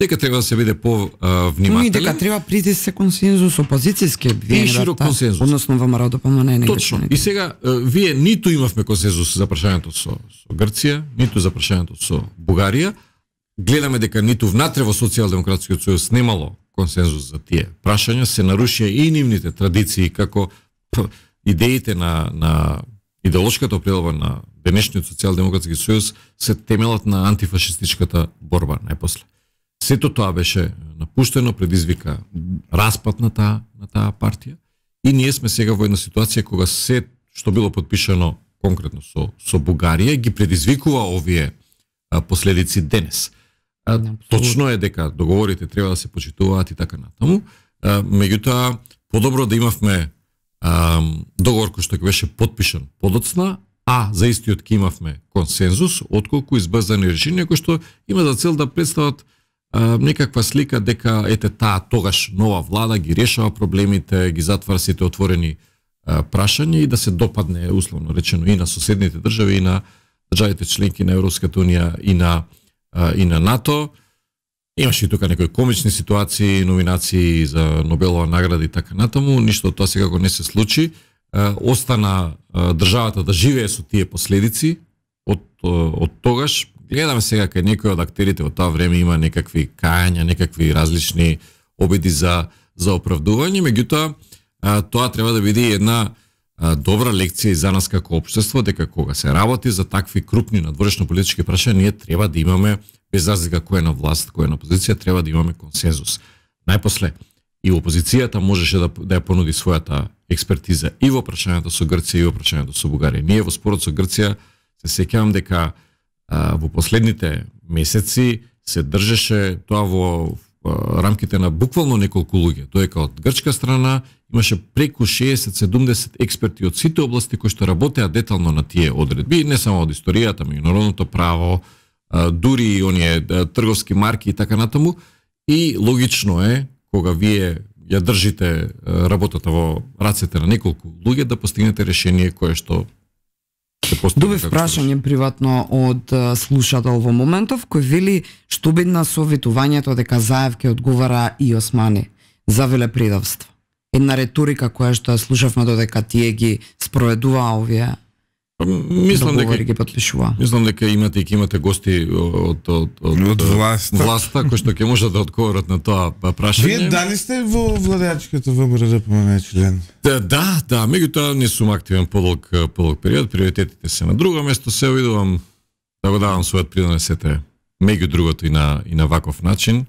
дека треба да се биде повнимателен. И дека треба прити се консензус опозицијски вие широк консензус. Односно ВМРО ДПМН не Точно. И сега вие ниту имавме консензус за прашањето со, со Грција, ниту за прашањето со Бугарија, гледаме дека ниту внатре во Социјалдемократскиот сојуз немало консензус за тие прашања, се нарушија и нивните традиции како идеите на на идеолошката определба на денешниот социјалдемократски сојуз се темелат на антифашистичката борба најпосле. Сето тоа беше напуштено, предизвика распад на таа на таа партија и ние сме сега во една ситуација кога се што било подпишано конкретно со со Бугарија ги предизвикува овие последици денес. А, точно е дека договорите треба да се почитуваат и така натаму. А, меѓутоа, подобро да имавме а, договор кој што ќе беше подпишан подоцна, а за истиот ќе имавме консензус, отколку избрзани решенија кои што има за цел да представат а, некаква слика дека ете таа тогаш нова влада ги решава проблемите, ги затвара сите отворени а, прашања и да се допадне условно речено и на соседните држави и на државите членки на Европската унија и на а, и на НАТО. Имаше и тука некои комични ситуации, номинации за Нобелова награда и така натаму. Ништо тоа секако не се случи. А, остана а, државата да живее со тие последици од, од тогаш. Гледаме сега кај некои од актерите во тоа време има некакви кајања, некакви различни обиди за, за оправдување. Меѓутоа, тоа треба да биде една добра лекција и за нас како општество дека кога се работи за такви крупни надворешно политички прашања ние треба да имаме без разлика кој е на власт, кој е на опозиција, треба да имаме консензус. Најпосле и опозицијата можеше да, да ја понуди својата експертиза и во прашањето со Грција и во прашањето со Бугарија. Ние во спорот со Грција се сеќавам дека а, во последните месеци се држеше тоа во рамките на буквално неколку луѓе, тоа е од грчка страна имаше преку 60-70 експерти од сите области кои што работеа детално на тие одредби, не само од историјата, меѓународното право, дури и оние трговски марки и така натаму. И логично е, кога вие ја држите работата во рацете на неколку луѓе, да постигнете решение кое што Добив прашање приватно од слушател во моментов кој вели што бед на советувањето дека заевке одговара и Османи за велепредавство една реторика која што ја слушавме додека тие ги спроведуваа овие Мислам да дека ги подпишува. Мислам дека имате и имате гости од од од, од власта. власта кој што ќе можат да одговорат на тоа па прашање. Вие дали сте во владеачкото ВМРО помене член? Да, да, да, меѓутоа не сум активен подолг подолг период, приоритетите се на друго место, се обидувам да го давам својот принос сете меѓу другото и на и на ваков начин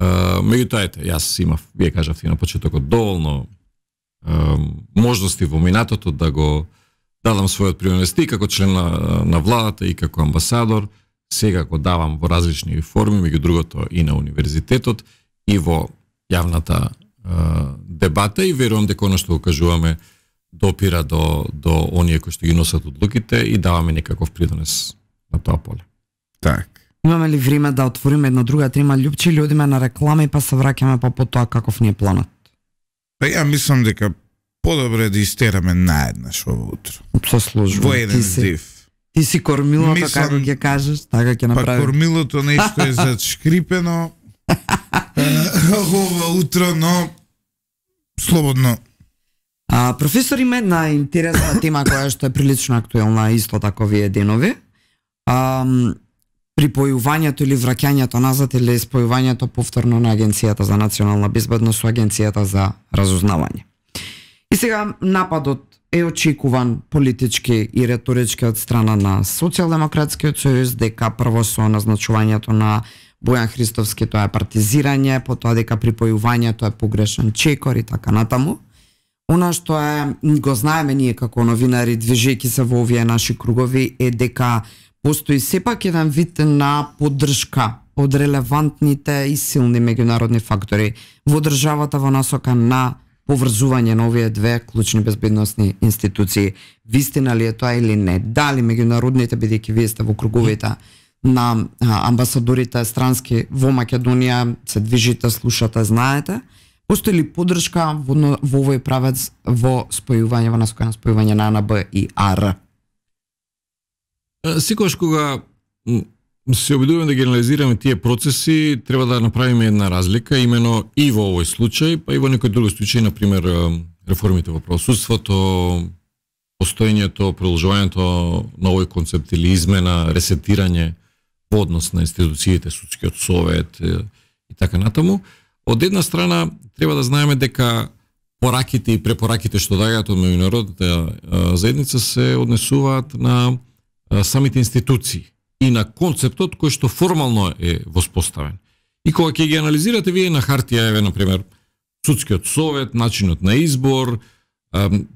меѓутоа ете, јас имав, вие кажавте на почетокот, доволно можности во минатото да го дадам својот принос и како член на, на владата и како амбасадор, сега го давам во различни форми, меѓу другото и на универзитетот и во јавната е, дебата и верувам дека оно што го кажуваме допира до, до оние кои што ги носат одлуките и даваме некаков придонес на тоа поле. Так. Имаме ли време да отвориме една друга тема љупчи или одиме на реклама и па се враќаме па по тоа каков ни е планот? Па ја мислам дека подобро е да истераме наеднаш ово утро. Со служба. Во еден здив. Ти си кормилото, Мислам, како ќе кажеш, така ќе направи. Па кормилото нешто е зачкрипено ова утро, но слободно. А, професор, има една интересна тема која што е прилично актуелна исто такови денови. А, припојувањето или враќањето назад или спојувањето повторно на Агенцијата за национална безбедност со Агенцијата за разузнавање. И сега нападот е очекуван политички и реторички од страна на Социјалдемократскиот сојуз дека прво со назначувањето на Бојан Христовски тоа е партизирање, потоа дека припојувањето е погрешен чекор и така натаму. Она што е, го знаеме ние како новинари, движејќи се во овие наши кругови, е дека постои сепак еден вид на поддршка од релевантните и силни меѓународни фактори во државата во насока на поврзување на овие две клучни безбедносни институции. Вистина ли е тоа или не? Дали меѓународните, бидејќи вие сте во круговите на амбасадорите странски во Македонија, се движите, слушате, знаете, постои ли поддршка во, во овој правец во спојување, во насока на спојување на АНБ и АР? Секогаш кога се обидуваме да генерализираме тие процеси, треба да направиме една разлика, имено и во овој случај, па и во некој друг случај, например, реформите во правосудството, постојањето, продолжувањето на овој концепт или измена, ресетирање во однос на институциите, судскиот совет и така натаму. Од една страна, треба да знаеме дека пораките и препораките што дајат од меѓународната заедница се однесуваат на самите институции и на концептот кој што формално е воспоставен. И кога ќе ги анализирате вие на хартија, еве на пример, судскиот совет, начинот на избор,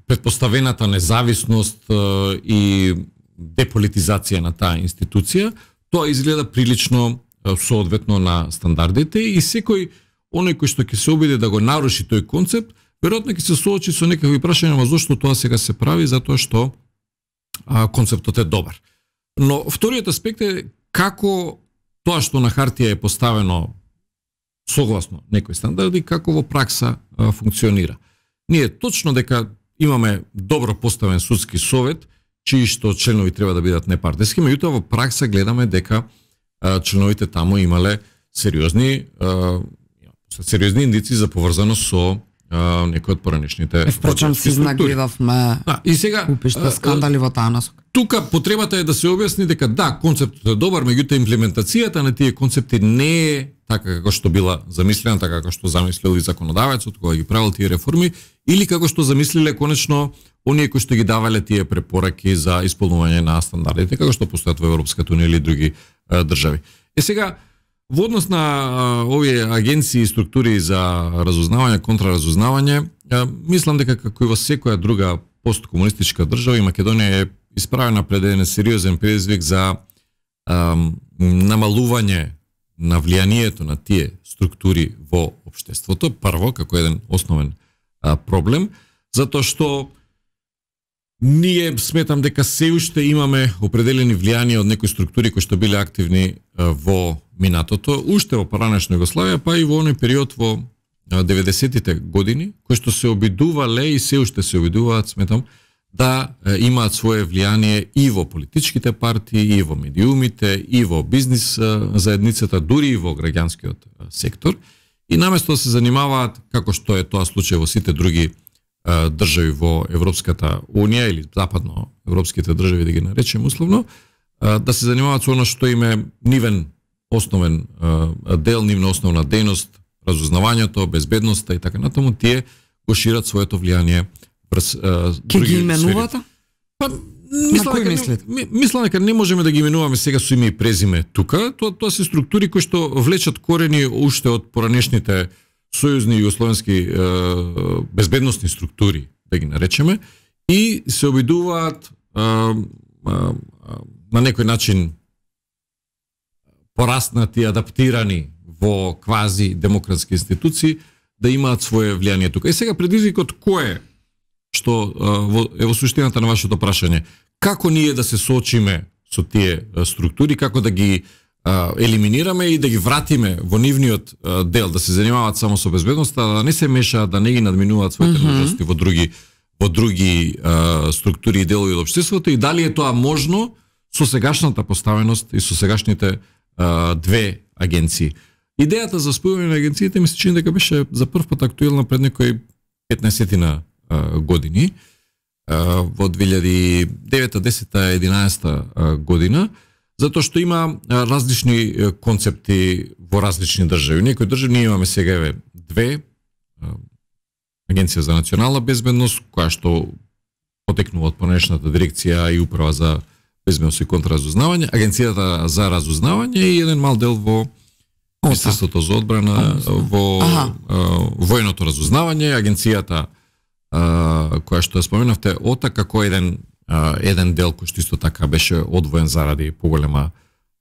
предпоставената независност и деполитизација на таа институција, тоа изгледа прилично соодветно на стандардите и секој оној кој што ќе се обиде да го наруши тој концепт, веројатно ќе се соочи со некакви прашања, ама зошто тоа сега се прави, затоа што а, концептот е добар. Но вториот аспект е како тоа што на хартија е поставено согласно некои стандарди, како во пракса а, функционира. Ние точно дека имаме добро поставен судски совет, чии што членови треба да бидат непартиски, меѓутоа во пракса гледаме дека а, членовите таму имале сериозни а, сериозни индици за поврзаност со некои од поранешните. Впрочем, си знагливавме да, и сега, купиште скандали во таа насока. Тука потребата е да се објасни дека да, концептот е добар, меѓутоа имплементацијата на тие концепти не е така како што била замислена, така како што замислил и законодавецот кога ги правил тие реформи, или како што замислиле конечно оние кои што ги давале тие препораки за исполнување на стандардите, како што постојат во Европската унија или други е, држави. Е сега, Во однос на овие агенции и структури за разузнавање, контраразузнавање, мислам дека како и во секоја друга посткомунистичка држава и Македонија е исправена пред еден сериозен предизвик за намалување на влијанието на тие структури во општеството, прво како еден основен а, проблем, затоа што ние сметам дека се уште имаме определени влијанија од некои структури кои што биле активни а, во минатото, уште во поранешна Југославија, па и во оној период во 90-тите години, кои што се обидувале и се уште се обидуваат, сметам, да имаат свое влијание и во политичките партии, и во медиумите, и во бизнис заедницата, дури и во граѓанскиот сектор. И наместо да се занимаваат, како што е тоа случај во сите други држави во Европската Унија или западно европските држави, да ги наречем условно, да се занимаваат со оно што им е нивен основен дел, нивна основна дејност, разузнавањето, безбедноста и така натаму, тие го шират своето влијание врз Ке ги именувате? Па, мисла, на мислите? Мислам дека не можеме да ги именуваме сега со име и презиме тука. Тоа, тоа се структури кои што влечат корени уште од поранешните сојузни југословенски е, безбедносни структури, да ги наречеме, и се обидуваат е, е, на некој начин пораснати, адаптирани во квази демократски институции, да имаат своје влијание тука. И сега предизвикот кој е што е во суштината на вашето прашање. Како ние да се соочиме со тие структури, како да ги елиминираме и да ги вратиме во нивниот дел, да се занимаваат само со безбедноста, да не се мешаат, да не ги надминуваат своите mm -hmm. во други во други структури и делови од општеството и дали е тоа можно со сегашната поставеност и со сегашните а, две агенции. Идејата за спојување на агенциите ми се чини дека беше за прв пат актуелна пред некои 15 на години, а, во 2009, 2011 година, затоа што има различни концепти во различни држави. Некои држави ние имаме сега еве две Агенција за национална безбедност, која што потекнува од понешната дирекција и управа за безбедност и контраразузнавање, агенцијата за разузнавање и еден мал дел во Министерството да. за одбрана во ага. војното разузнавање, агенцијата а, која што ја споменавте, ОТА како еден а, еден дел кој што исто така беше одвоен заради поголема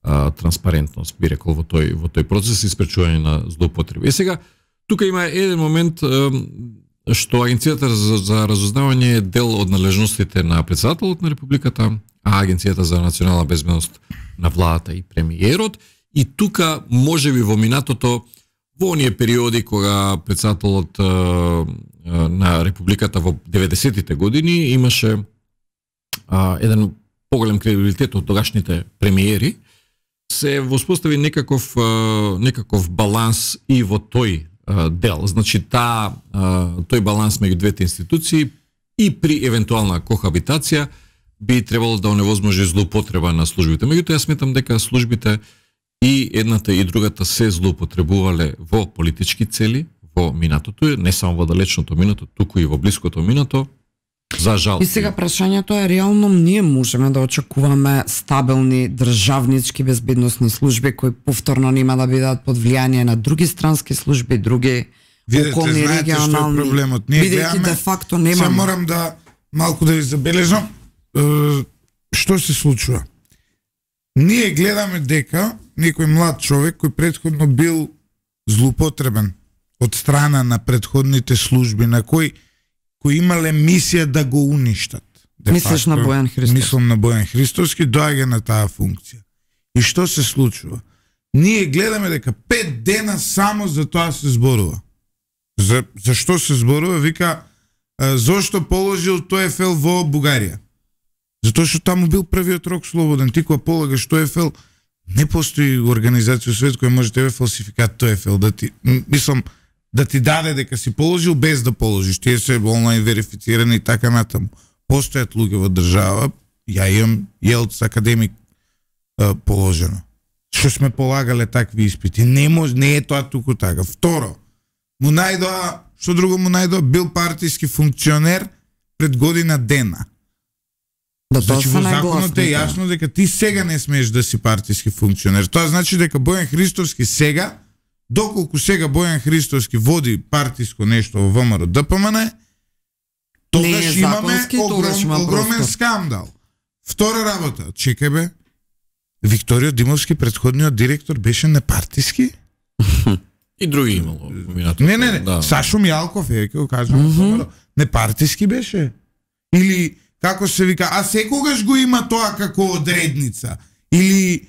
а, транспарентност, би рекол во тој во тој процес и спречување на злоупотреби. Е сега тука има еден момент а, што агенцијата за, за разузнавање е дел од належностите на претседателот на републиката, а Агенцијата за национална безбедност на владата и премиерот. И тука, може би во минатото, во оние периоди кога председателот на Републиката во 90-тите години имаше а, еден поголем кредибилитет од тогашните премиери, се воспостави некаков, некаков баланс и во тој дел. Значи, таа, тој баланс меѓу двете институции и при евентуална кохабитација – би требало да оневозможи злоупотреба на службите. Меѓутоа, јас сметам дека службите и едната и другата се злоупотребувале во политички цели во минатото, не само во далечното минато, туку и во блиското минато, За жал. И сега прашањето е реално ние можеме да очекуваме стабилни државнички безбедносни служби кои повторно нема да бидат под влијание на други странски служби, други Видете, околни знаете регионални. Што е проблемот. Ние бидејќи де факто немаме. Се морам да малку да ви забележам што се случува? Ние гледаме дека некој млад човек кој предходно бил злупотребен од страна на предходните служби на кој кои имале мисија да го уништат. Мислиш на Бојан Христос. Мислам на Бојан Христоски доаѓа на таа функција. И што се случува? Ние гледаме дека пет дена само за тоа се зборува. За, за што се зборува? Вика, зошто положил тој ефел во Бугарија? Затоа што таму бил првиот рок слободен, ти кога полагаш што ЕФЛ не постои организација во свет која може тебе фалсификат тоа ЕФЛ. да ти мислам да ти даде дека си положил без да положиш. Тие се онлайн верифицирани и така натаму. Постојат луѓе во држава, ја имам јелц академик положено. Што сме полагале такви испити. Не може, не е тоа туку така. Второ, му најдоа, што друго му најдоа, бил партиски функционер пред година дена. Да, значи, во законот е јасно дека ти сега не смееш да си партиски функционер. Тоа значи дека Бојан Христовски сега, доколку сега Бојан Христовски води партиско нешто во ВМРО ДПМН, тогаш имаме огром, има огромен скандал. Втора работа, чекај бе, Викторио Димовски, предходниот директор, беше непартиски? И други имало. Не, не, не. Да. Сашо Мјалков е, ќе го кажам. Mm -hmm. Непартиски беше. Или како се вика, а секогаш го има тоа како одредница. Или е,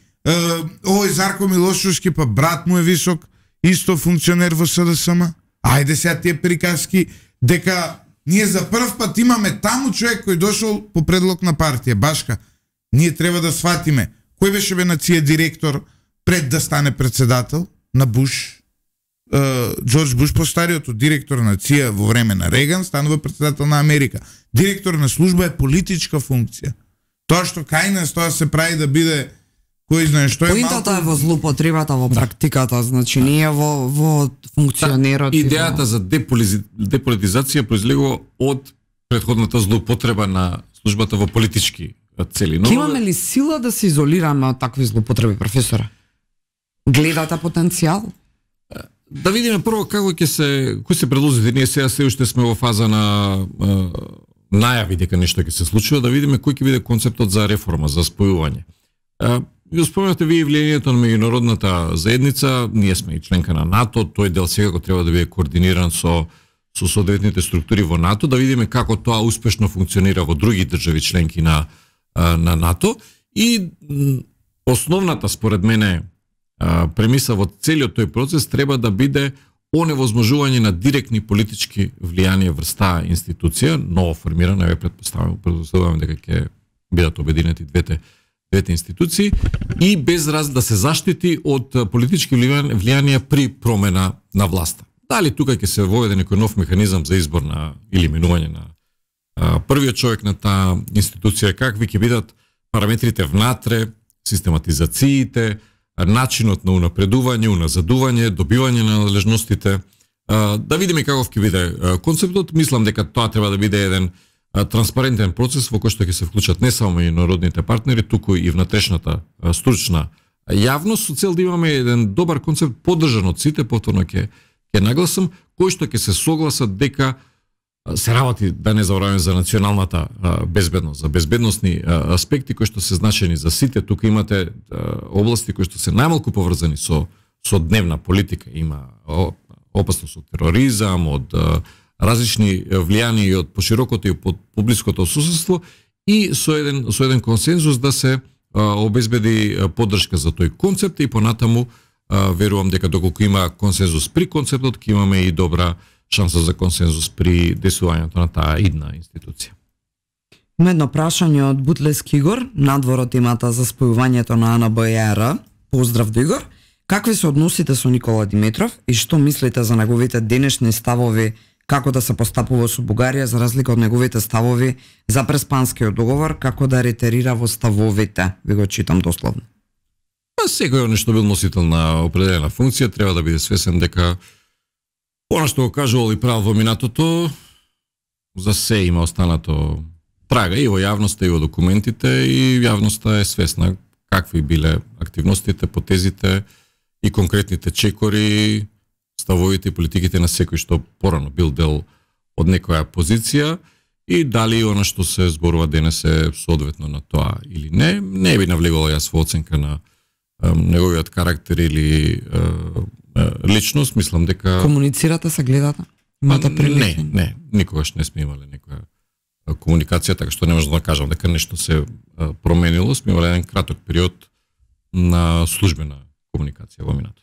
овој Зарко Милошовски, па брат му е висок, исто функционер во СДСМ. Ајде сега тие приказки дека ние за прв пат имаме таму човек кој дошол по предлог на партија, Башка. Ние треба да сватиме кој беше бе на директор пред да стане председател на Буш, Џорџ Буш постариот директор на ЦИА во време на Реган станува председател на Америка. Директор на служба е политичка функција. Тоа што кај нас тоа се прави да биде кој знае што е Поинтата малко... е во злопотребата во практиката, значи не е во во функционерот. Та, да, идејата за деполизи... деполитизација произлегува од предходната злопотреба на службата во политички цели. Но... имаме ли сила да се изолираме од такви злопотреби, професора? Гледате потенцијал? да видиме прво како ќе се кои се предлозите ние сега се уште сме во фаза на е, најави дека нешто ќе се случува, да видиме кој ќе биде концептот за реформа, за спојување. Ја споменате вие влијанието на меѓународната заедница, ние сме и членка на НАТО, тој дел секако треба да биде координиран со со соодветните структури во НАТО, да видиме како тоа успешно функционира во други држави членки на на НАТО и основната според мене премиса во целиот тој процес треба да биде оневозможување на директни политички влијанија врз таа институција, ново формирана, ја предпоставувам, предпоставувам дека ќе бидат обединети двете двете институции и без раз да се заштити од политички влијанија при промена на власта. Дали тука ќе се воведе некој нов механизам за избор на или менување на а, првиот човек на таа институција, какви ќе бидат параметрите внатре, систематизациите, начинот на унапредување, уназадување, добивање на надлежностите. Да видиме каков ќе биде концептот. Мислам дека тоа треба да биде еден транспарентен процес во кој што ќе се вклучат не само и народните партнери, туку и внатрешната стручна јавност со цел да имаме еден добар концепт поддржан од сите, повторно ќе ќе нагласам, кој што ќе се согласат дека се работи да не забораваме за националната безбедност, за безбедносни аспекти кои што се значени за сите. Тука имате области кои што се најмалку поврзани со со дневна политика, има опасност од тероризам, од различни влијани и од поширокото и од поблиското соседство и со еден со еден консензус да се обезбеди поддршка за тој концепт и понатаму верувам дека доколку има консензус при концептот, ќе имаме и добра шанса за консензус при десувањето на таа идна институција. Има едно прашање од Бутлес Кигор, надворот имата за спојувањето на АНБЕР. Поздрав до Игор. Какви се односите со Никола Димитров и што мислите за неговите денешни ставови како да се постапува со Бугарија за разлика од неговите ставови за преспанскиот договор, како да ретерира во ставовите? Ви го читам дословно секој оне што бил носител на определена функција треба да биде свесен дека она што го кажувал и прав во минатото за се има останато прага и во јавноста и во документите и јавноста е свесна какви биле активностите, потезите и конкретните чекори, ставовите и политиките на секој што порано бил дел од некоја позиција и дали она што се зборува денес е соодветно на тоа или не, не би навлегувал јас во оценка на неговиот карактер или личност, мислам дека... Комуницирате се гледата? Имате па, прилика? Не, не, никогаш не сме имали некоја комуникација, така што не можам да кажам дека нешто се променило, сме имали еден краток период на службена комуникација во минатото.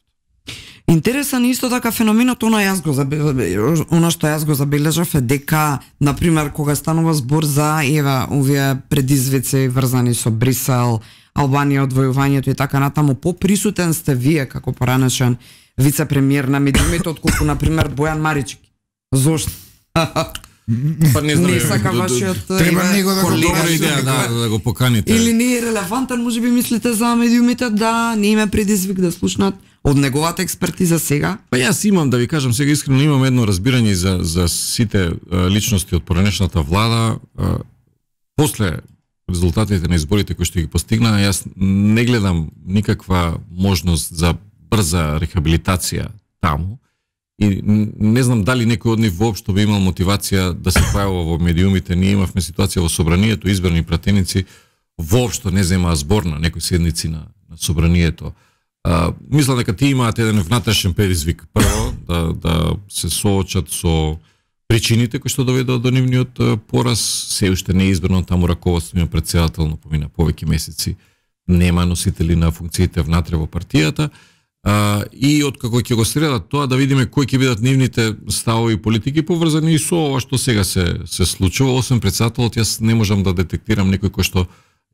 Интересен исто така феноменот, оно јас го она што јас го забележав е дека, на пример, кога станува збор за ева овие предизвици врзани со Брисел, Албанија одвојувањето и така натаму, поприсутен сте вие како поранешен вице-премиер на медиумите, отколку, например, Бојан Марички. Зошто? Па не знам. Не сака вашиот треба него да го добра идеја да, да, да, го поканите. Или не е релевантен, можеби мислите за медиумите да не има предизвик да слушнат од неговата експертиза сега? Па јас имам да ви кажам сега искрено имам едно разбирање за за сите личности од поранешната влада. После резултатите на изборите кои што ги постигна, јас не гледам никаква можност за брза рехабилитација таму и не знам дали некој од нив воопшто би имал мотивација да се појава во медиумите. Ние имавме ситуација во собранието, изборни пратеници воопшто не земаа збор на некои седници на, на собранието. А, мислам дека тие имаат еден внатрешен предизвик прво да, да се соочат со Причините кои што доведоа до нивниот пораз се уште не е избрано таму раководство има председател, напомина повеќе месеци нема носители на функциите внатре во партијата. А, и како ќе го средат тоа да видиме кои ќе бидат нивните ставови политики поврзани и со ова што сега се се случува, освен председателот јас не можам да детектирам некој кој што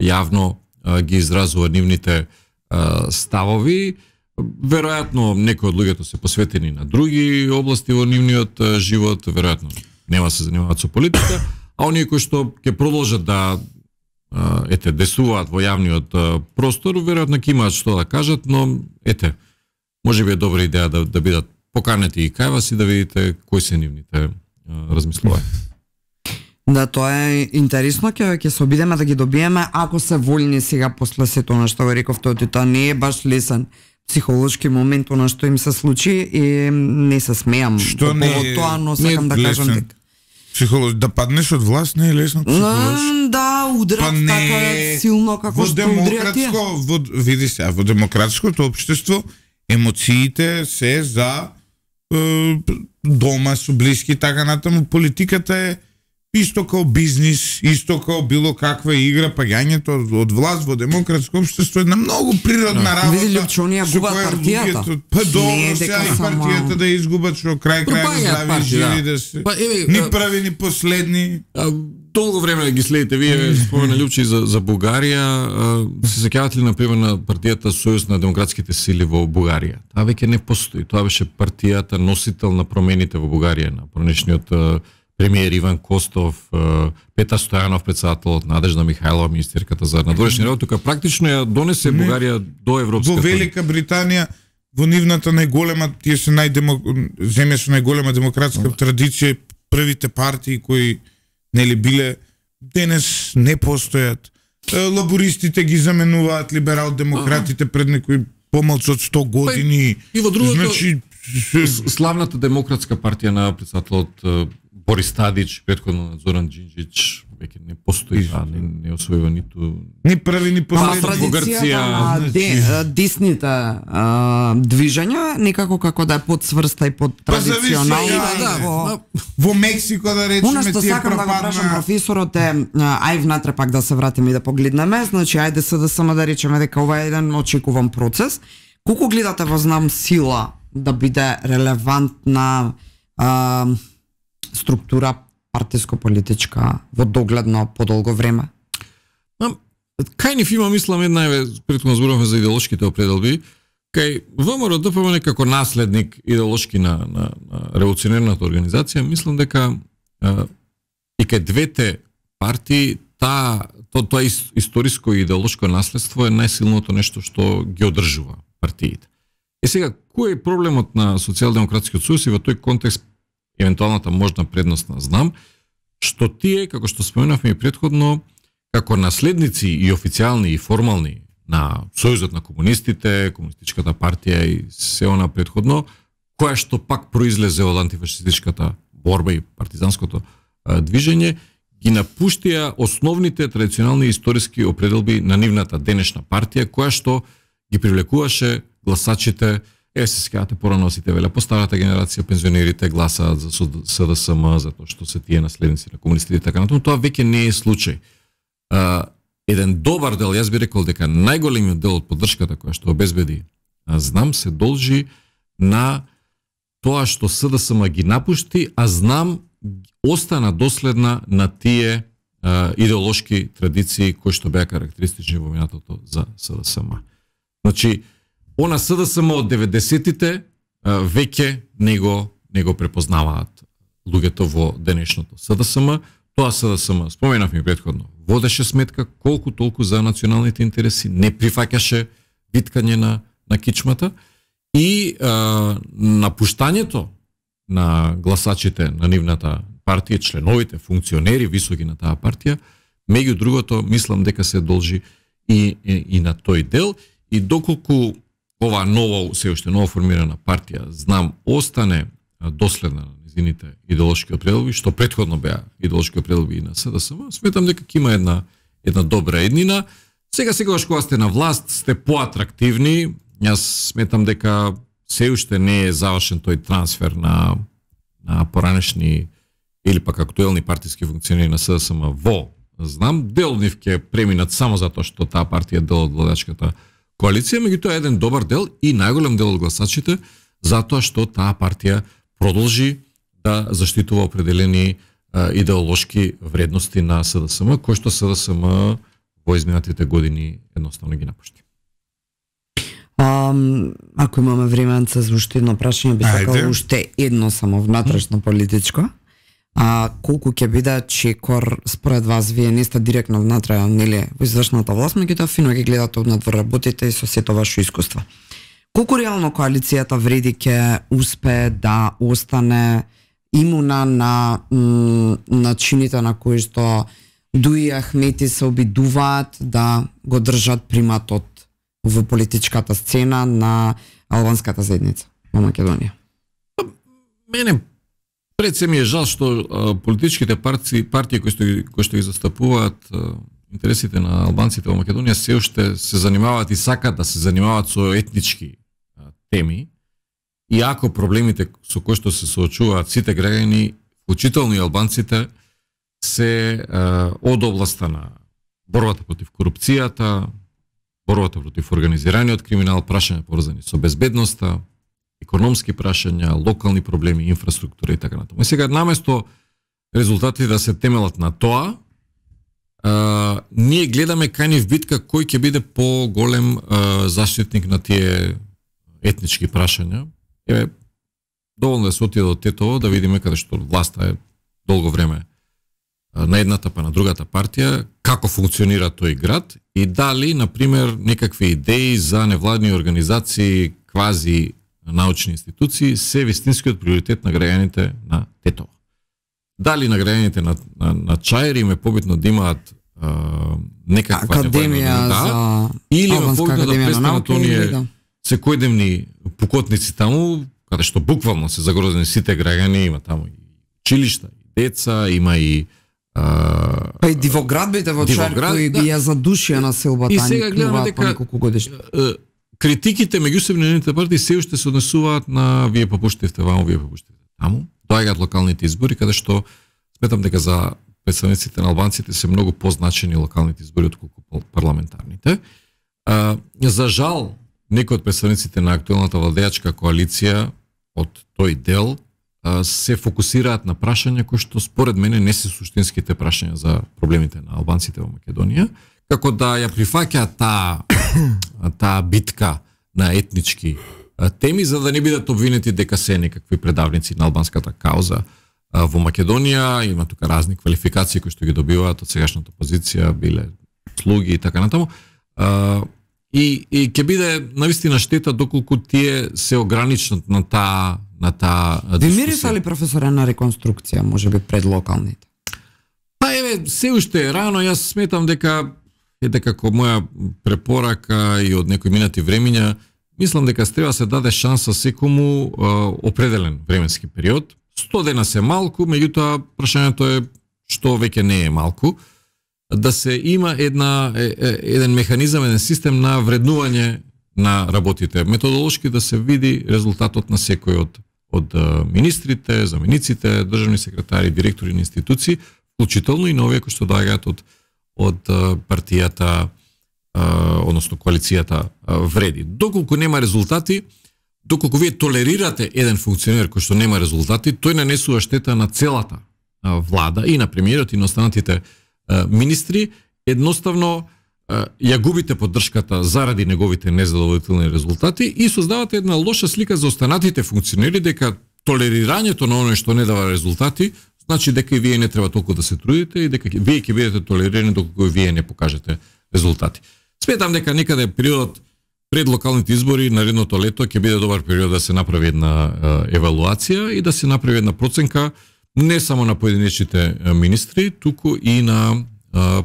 јавно а, ги изразува нивните а, ставови. Веројатно некои од луѓето се посветени на други области во нивниот живот, веројатно нема се занимаваат со политика, а оние кои што ќе продолжат да ете десуваат во јавниот простор, веројатно ќе имаат што да кажат, но ете може би е добра идеја да, да бидат поканети и кај вас и да видите кои се нивните размислувања. Да, тоа е интересно, ќе ќе се обидеме да ги добиеме ако се волни сега после сето на што го рековте, оти тоа не е баш лесен психолошки момент она што им се случи и не се смеам. Што по не, тоа, но сакам не да кажам дека психолог да паднеш од власт не е лесно психолошки. Mm, Да, удрат па не... така силно како во што демократско, во, види се, во демократското општество емоциите се за е, дома со блиски така натаму политиката е исто као бизнис, исто као било каква игра, паѓањето од власт во демократско општество е на многу природна да. работа. Види Лепчо, оние губат партијата. Па добро, се и партијата да изгубат што крај крај да здрави жили да се. Па, ни прави ни последни. Долго време да ги следите, вие спомена Лјупчи за, за Бугарија, се сеќавате ли, например, на партијата Сојуз на демократските сили во Бугарија? Таа веќе не постои, тоа беше партијата носител на промените во Бугарија, на пронешниот премиер Иван Костов, Петар Стојанов, председателот Надежда Михайлова, министерката за надворешни работи, тука практично ја донесе Бугарија до Европската. Во Велика Британија во нивната најголема, тие се најдемо земја со најголема демократска традиција, првите партии кои нели биле денес не постојат. Лабористите ги заменуваат либерал демократите пред некои помалку од 100 години. Па и, и во другото значи славната демократска партија на председателот Борис Тадич, предходно Зоран Đinđić, веќе не постои, а не, не освојува ниту ни први ни последни во Грција. На де, значи- десните движења некако како да е под сврста и под традиционално. Па, да, да во... во Мексико да речеме Она што сакам пропадна... да го прашам професорот е ај внатре пак да се вратиме и да погледнеме, значи ајде се да само да речеме дека ова е еден очекуван процес. Колку гледате во знам сила да биде релевантна а, структура партиско-политичка во догледно подолго време? Кај ни фима, мислам, една е, предходно зборовме за идеолошките определби, кај ВМРО ДПМН па како наследник идеолошки на, на, на револуционерната организација, мислам дека а, и кај двете партии та, то, тоа историско и идеолошко наследство е најсилното нешто што ги одржува партиите. Е сега, кој е проблемот на Социјалдемократскиот сојуз и во тој контекст евентуалната можна предност на знам, што тие, како што споменавме и предходно, како наследници и официјални и формални на Сојузот на комунистите, Комунистичката партија и се она предходно, која што пак произлезе од антифашистичката борба и партизанското движење, ги напуштија основните традиционални историски определби на нивната денешна партија, која што ги привлекуваше гласачите Е, се скајате пораносите, веле, по старата генерација пензионерите гласаат за СДСМ, тоа што се тие наследници на комунистите и така натаму. Тоа веќе не е случај. А, еден добар дел, јас би рекол дека најголемиот дел од поддршката која што обезбеди а, знам се должи на тоа што СДСМ ги напушти, а знам остана доследна на тие а, идеолошки традиции кои што беа карактеристични во минатото за СДСМ. Значи, она СДСМ од 90-тите веќе него него препознаваат луѓето во денешното СДСМ. Тоа СДСМ, споменав ми предходно, водеше сметка колку толку за националните интереси, не прифаќаше виткање на на кичмата и а, напуштањето на гласачите на нивната партија, членовите, функционери високи на таа партија, меѓу другото, мислам дека се должи и, и, и на тој дел и доколку ова нова, се уште ново формирана партија, знам, остане доследна на незините идеолошки определби, што предходно беа идеолошки определби и на СДСМ, сметам дека има една, една добра еднина. Сега, сега кога сте на власт, сте поатрактивни. Јас сметам дека се уште не е завршен тој трансфер на, на поранешни или пак актуелни партиски функционери на СДСМ во знам, дел од нив ќе преминат само затоа што таа партија дел од владачката коалиција, меѓутоа еден добар дел и најголем дел од гласачите затоа што таа партија продолжи да заштитува определени идеолошки вредности на СДСМ, кои што СДСМ во изминатите години едноставно ги напушти. А, ако имаме време за уште едно прашање, би сакал да уште едно само внатрешно политичко а колку ќе биде чекор според вас вие не сте директно внатре нели во извршната власт меѓутоа фино ги гледате од надвор работите и со сето ваше искуство колку реално коалицијата вреди ќе успее да остане имуна на начините на кои што Дуи и Ахмети се обидуваат да го држат приматот во политичката сцена на албанската заедница во Македонија. Па, мене Пред се ми е жал што а, политичките партии, партии кои што, кои што ги застапуваат а, интересите на албанците во Македонија се уште се занимаваат и сакат да се занимаваат со етнички а, теми. Иако проблемите со кои што се соочуваат сите граѓани, вклучително и албанците, се а, од областа на борбата против корупцијата, борбата против организираниот криминал, прашање поврзани со безбедноста, економски прашања, локални проблеми, инфраструктура и така натаму. сега наместо резултати да се темелат на тоа, а, ние гледаме кај ни в битка кој ќе биде поголем а, заштитник на тие етнички прашања. Еве доволно да се отиде до Тетово да видиме каде што власта е долго време на едната па на другата партија, како функционира тој град и дали, на пример, некакви идеи за невладни организации, квази научни институции се вистинскиот приоритет на граѓаните на Тетово. Дали на граѓаните на, на, на Чајер им е побитно да имаат а, некаква академија да, за или им е побитно да престанат оние да. секојдневни пукотници таму, каде што буквално се загрозени сите граѓани, има таму и училишта, и деца, има и а, Па и дивоградбите во Дивоград, Чарко да. и ја задушија на селбата. И сега гледаме дека критиките меѓу себнените партии се уште се однесуваат на вие попуштивте ваму, вие попуштивте таму. Доаѓаат локалните избори каде што сметам дека за представниците на албанците се многу позначени локалните избори отколку парламентарните. А, за жал, некои од представниците на актуелната владеачка коалиција од тој дел а, се фокусираат на прашања кои што според мене не се суштинските прашања за проблемите на албанците во Македонија како да ја прифаќа таа таа битка на етнички теми за да не бидат обвинети дека се некакви предавници на албанската кауза во Македонија, има тука разни квалификации кои што ги добиваат од сегашната позиција, биле слуги и така натаму. И, и ќе биде навистина штета доколку тие се ограничат на таа на таа Демириса ли професора на реконструкција, може би пред локалните? Па еве, се уште е рано, јас сметам дека е дека како моја препорака и од некои минати времења, мислам дека треба да се даде шанса секому определен временски период. 100 дена се малку, меѓутоа прашањето е што веќе не е малку, да се има една, еден механизам, еден систем на вреднување на работите. Методолошки да се види резултатот на секој од од министрите, замениците, државни секретари, директори на институции, вклучително и на овие кои што доаѓаат од од партијата, односно коалицијата вреди. Доколку нема резултати, доколку вие толерирате еден функционер кој што нема резултати, тој нанесува штета на целата влада и на премиерот и на останатите министри, едноставно ја губите поддршката заради неговите незадоволителни резултати и создавате една лоша слика за останатите функционери дека толерирањето на оно што не дава резултати значи дека и вие не треба толку да се трудите и дека вие ќе бидете толерирани доколку вие не покажете резултати. Сметам дека некаде периодот пред локалните избори на редното лето ќе биде добар период да се направи една евалуација и да се направи една проценка не само на поединечните министри, туку и на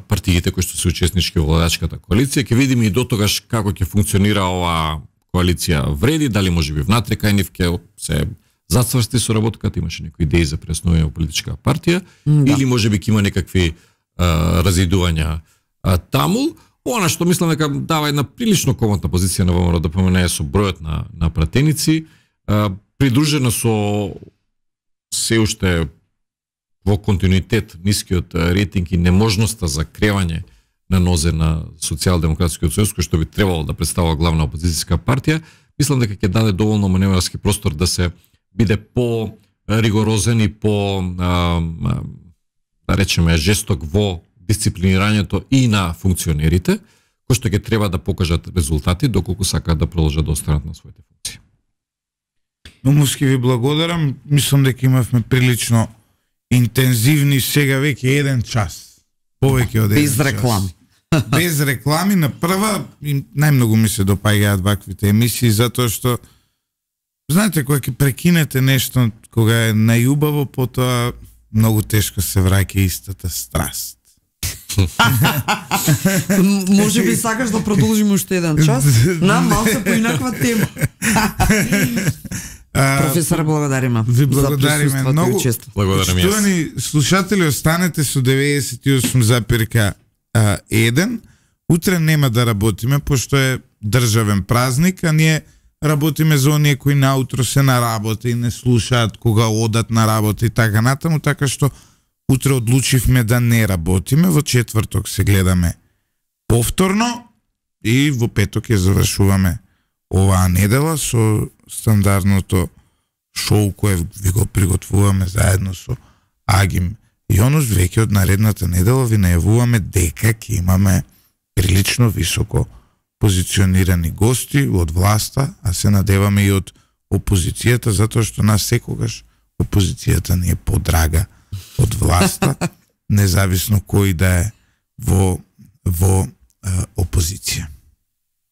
партиите кои што се учеснички во владачката коалиција. ке видиме и до тогаш како ќе функционира оваа коалиција вреди, дали може би внатре кај нив ќе се зацврсти соработката, имаше некои идеи за преснување во политичка партија, да. или може би има некакви а, разидувања а, таму. Она што мислам дека дава една прилично комотна позиција на ВМРО да помене со бројот на, на пратеници, а, придружена со се уште во континуитет нискиот рейтинг и неможноста за кревање на нозе на Социјалдемократскиот сојуз, кој што би требало да представува главна опозицијска партија, мислам дека ќе даде доволно маневарски простор да се биде по ригорозен и по а, да речеме жесток во дисциплинирањето и на функционерите, кои што ќе треба да покажат резултати доколку сакаат да продолжат да останат на своите функции. Номуски ви благодарам. Мислам дека имавме прилично интензивни сега веќе еден час. Повеќе од еден Без реклами. Час. Без реклами на прва најмногу ми се допаѓаат ваквите емисии затоа што Знаете, кога ќе прекинете нешто, кога е најубаво, потоа многу тешко се враќа истата страст. Може би сакаш да продолжиме уште еден час на малку поинаква тема. Професор, благодариме. Ви благодариме за многу. Благодарам Штувани слушатели, останете со 98,1. Утре нема да работиме, пошто е државен празник, а ние работиме за оние кои наутро се на работа и не слушаат кога одат на работа и така натаму, така што утре одлучивме да не работиме, во четврток се гледаме повторно и во петок ја завршуваме оваа недела со стандардното шоу кое ви го приготвуваме заедно со Агим и онос веќе од наредната недела ви најавуваме дека ќе имаме прилично високо позиционирани гости од власта, а се надеваме и од опозицијата, затоа што нас секогаш опозицијата ни е подрага од власта, независно кој да е во, во е, опозиција.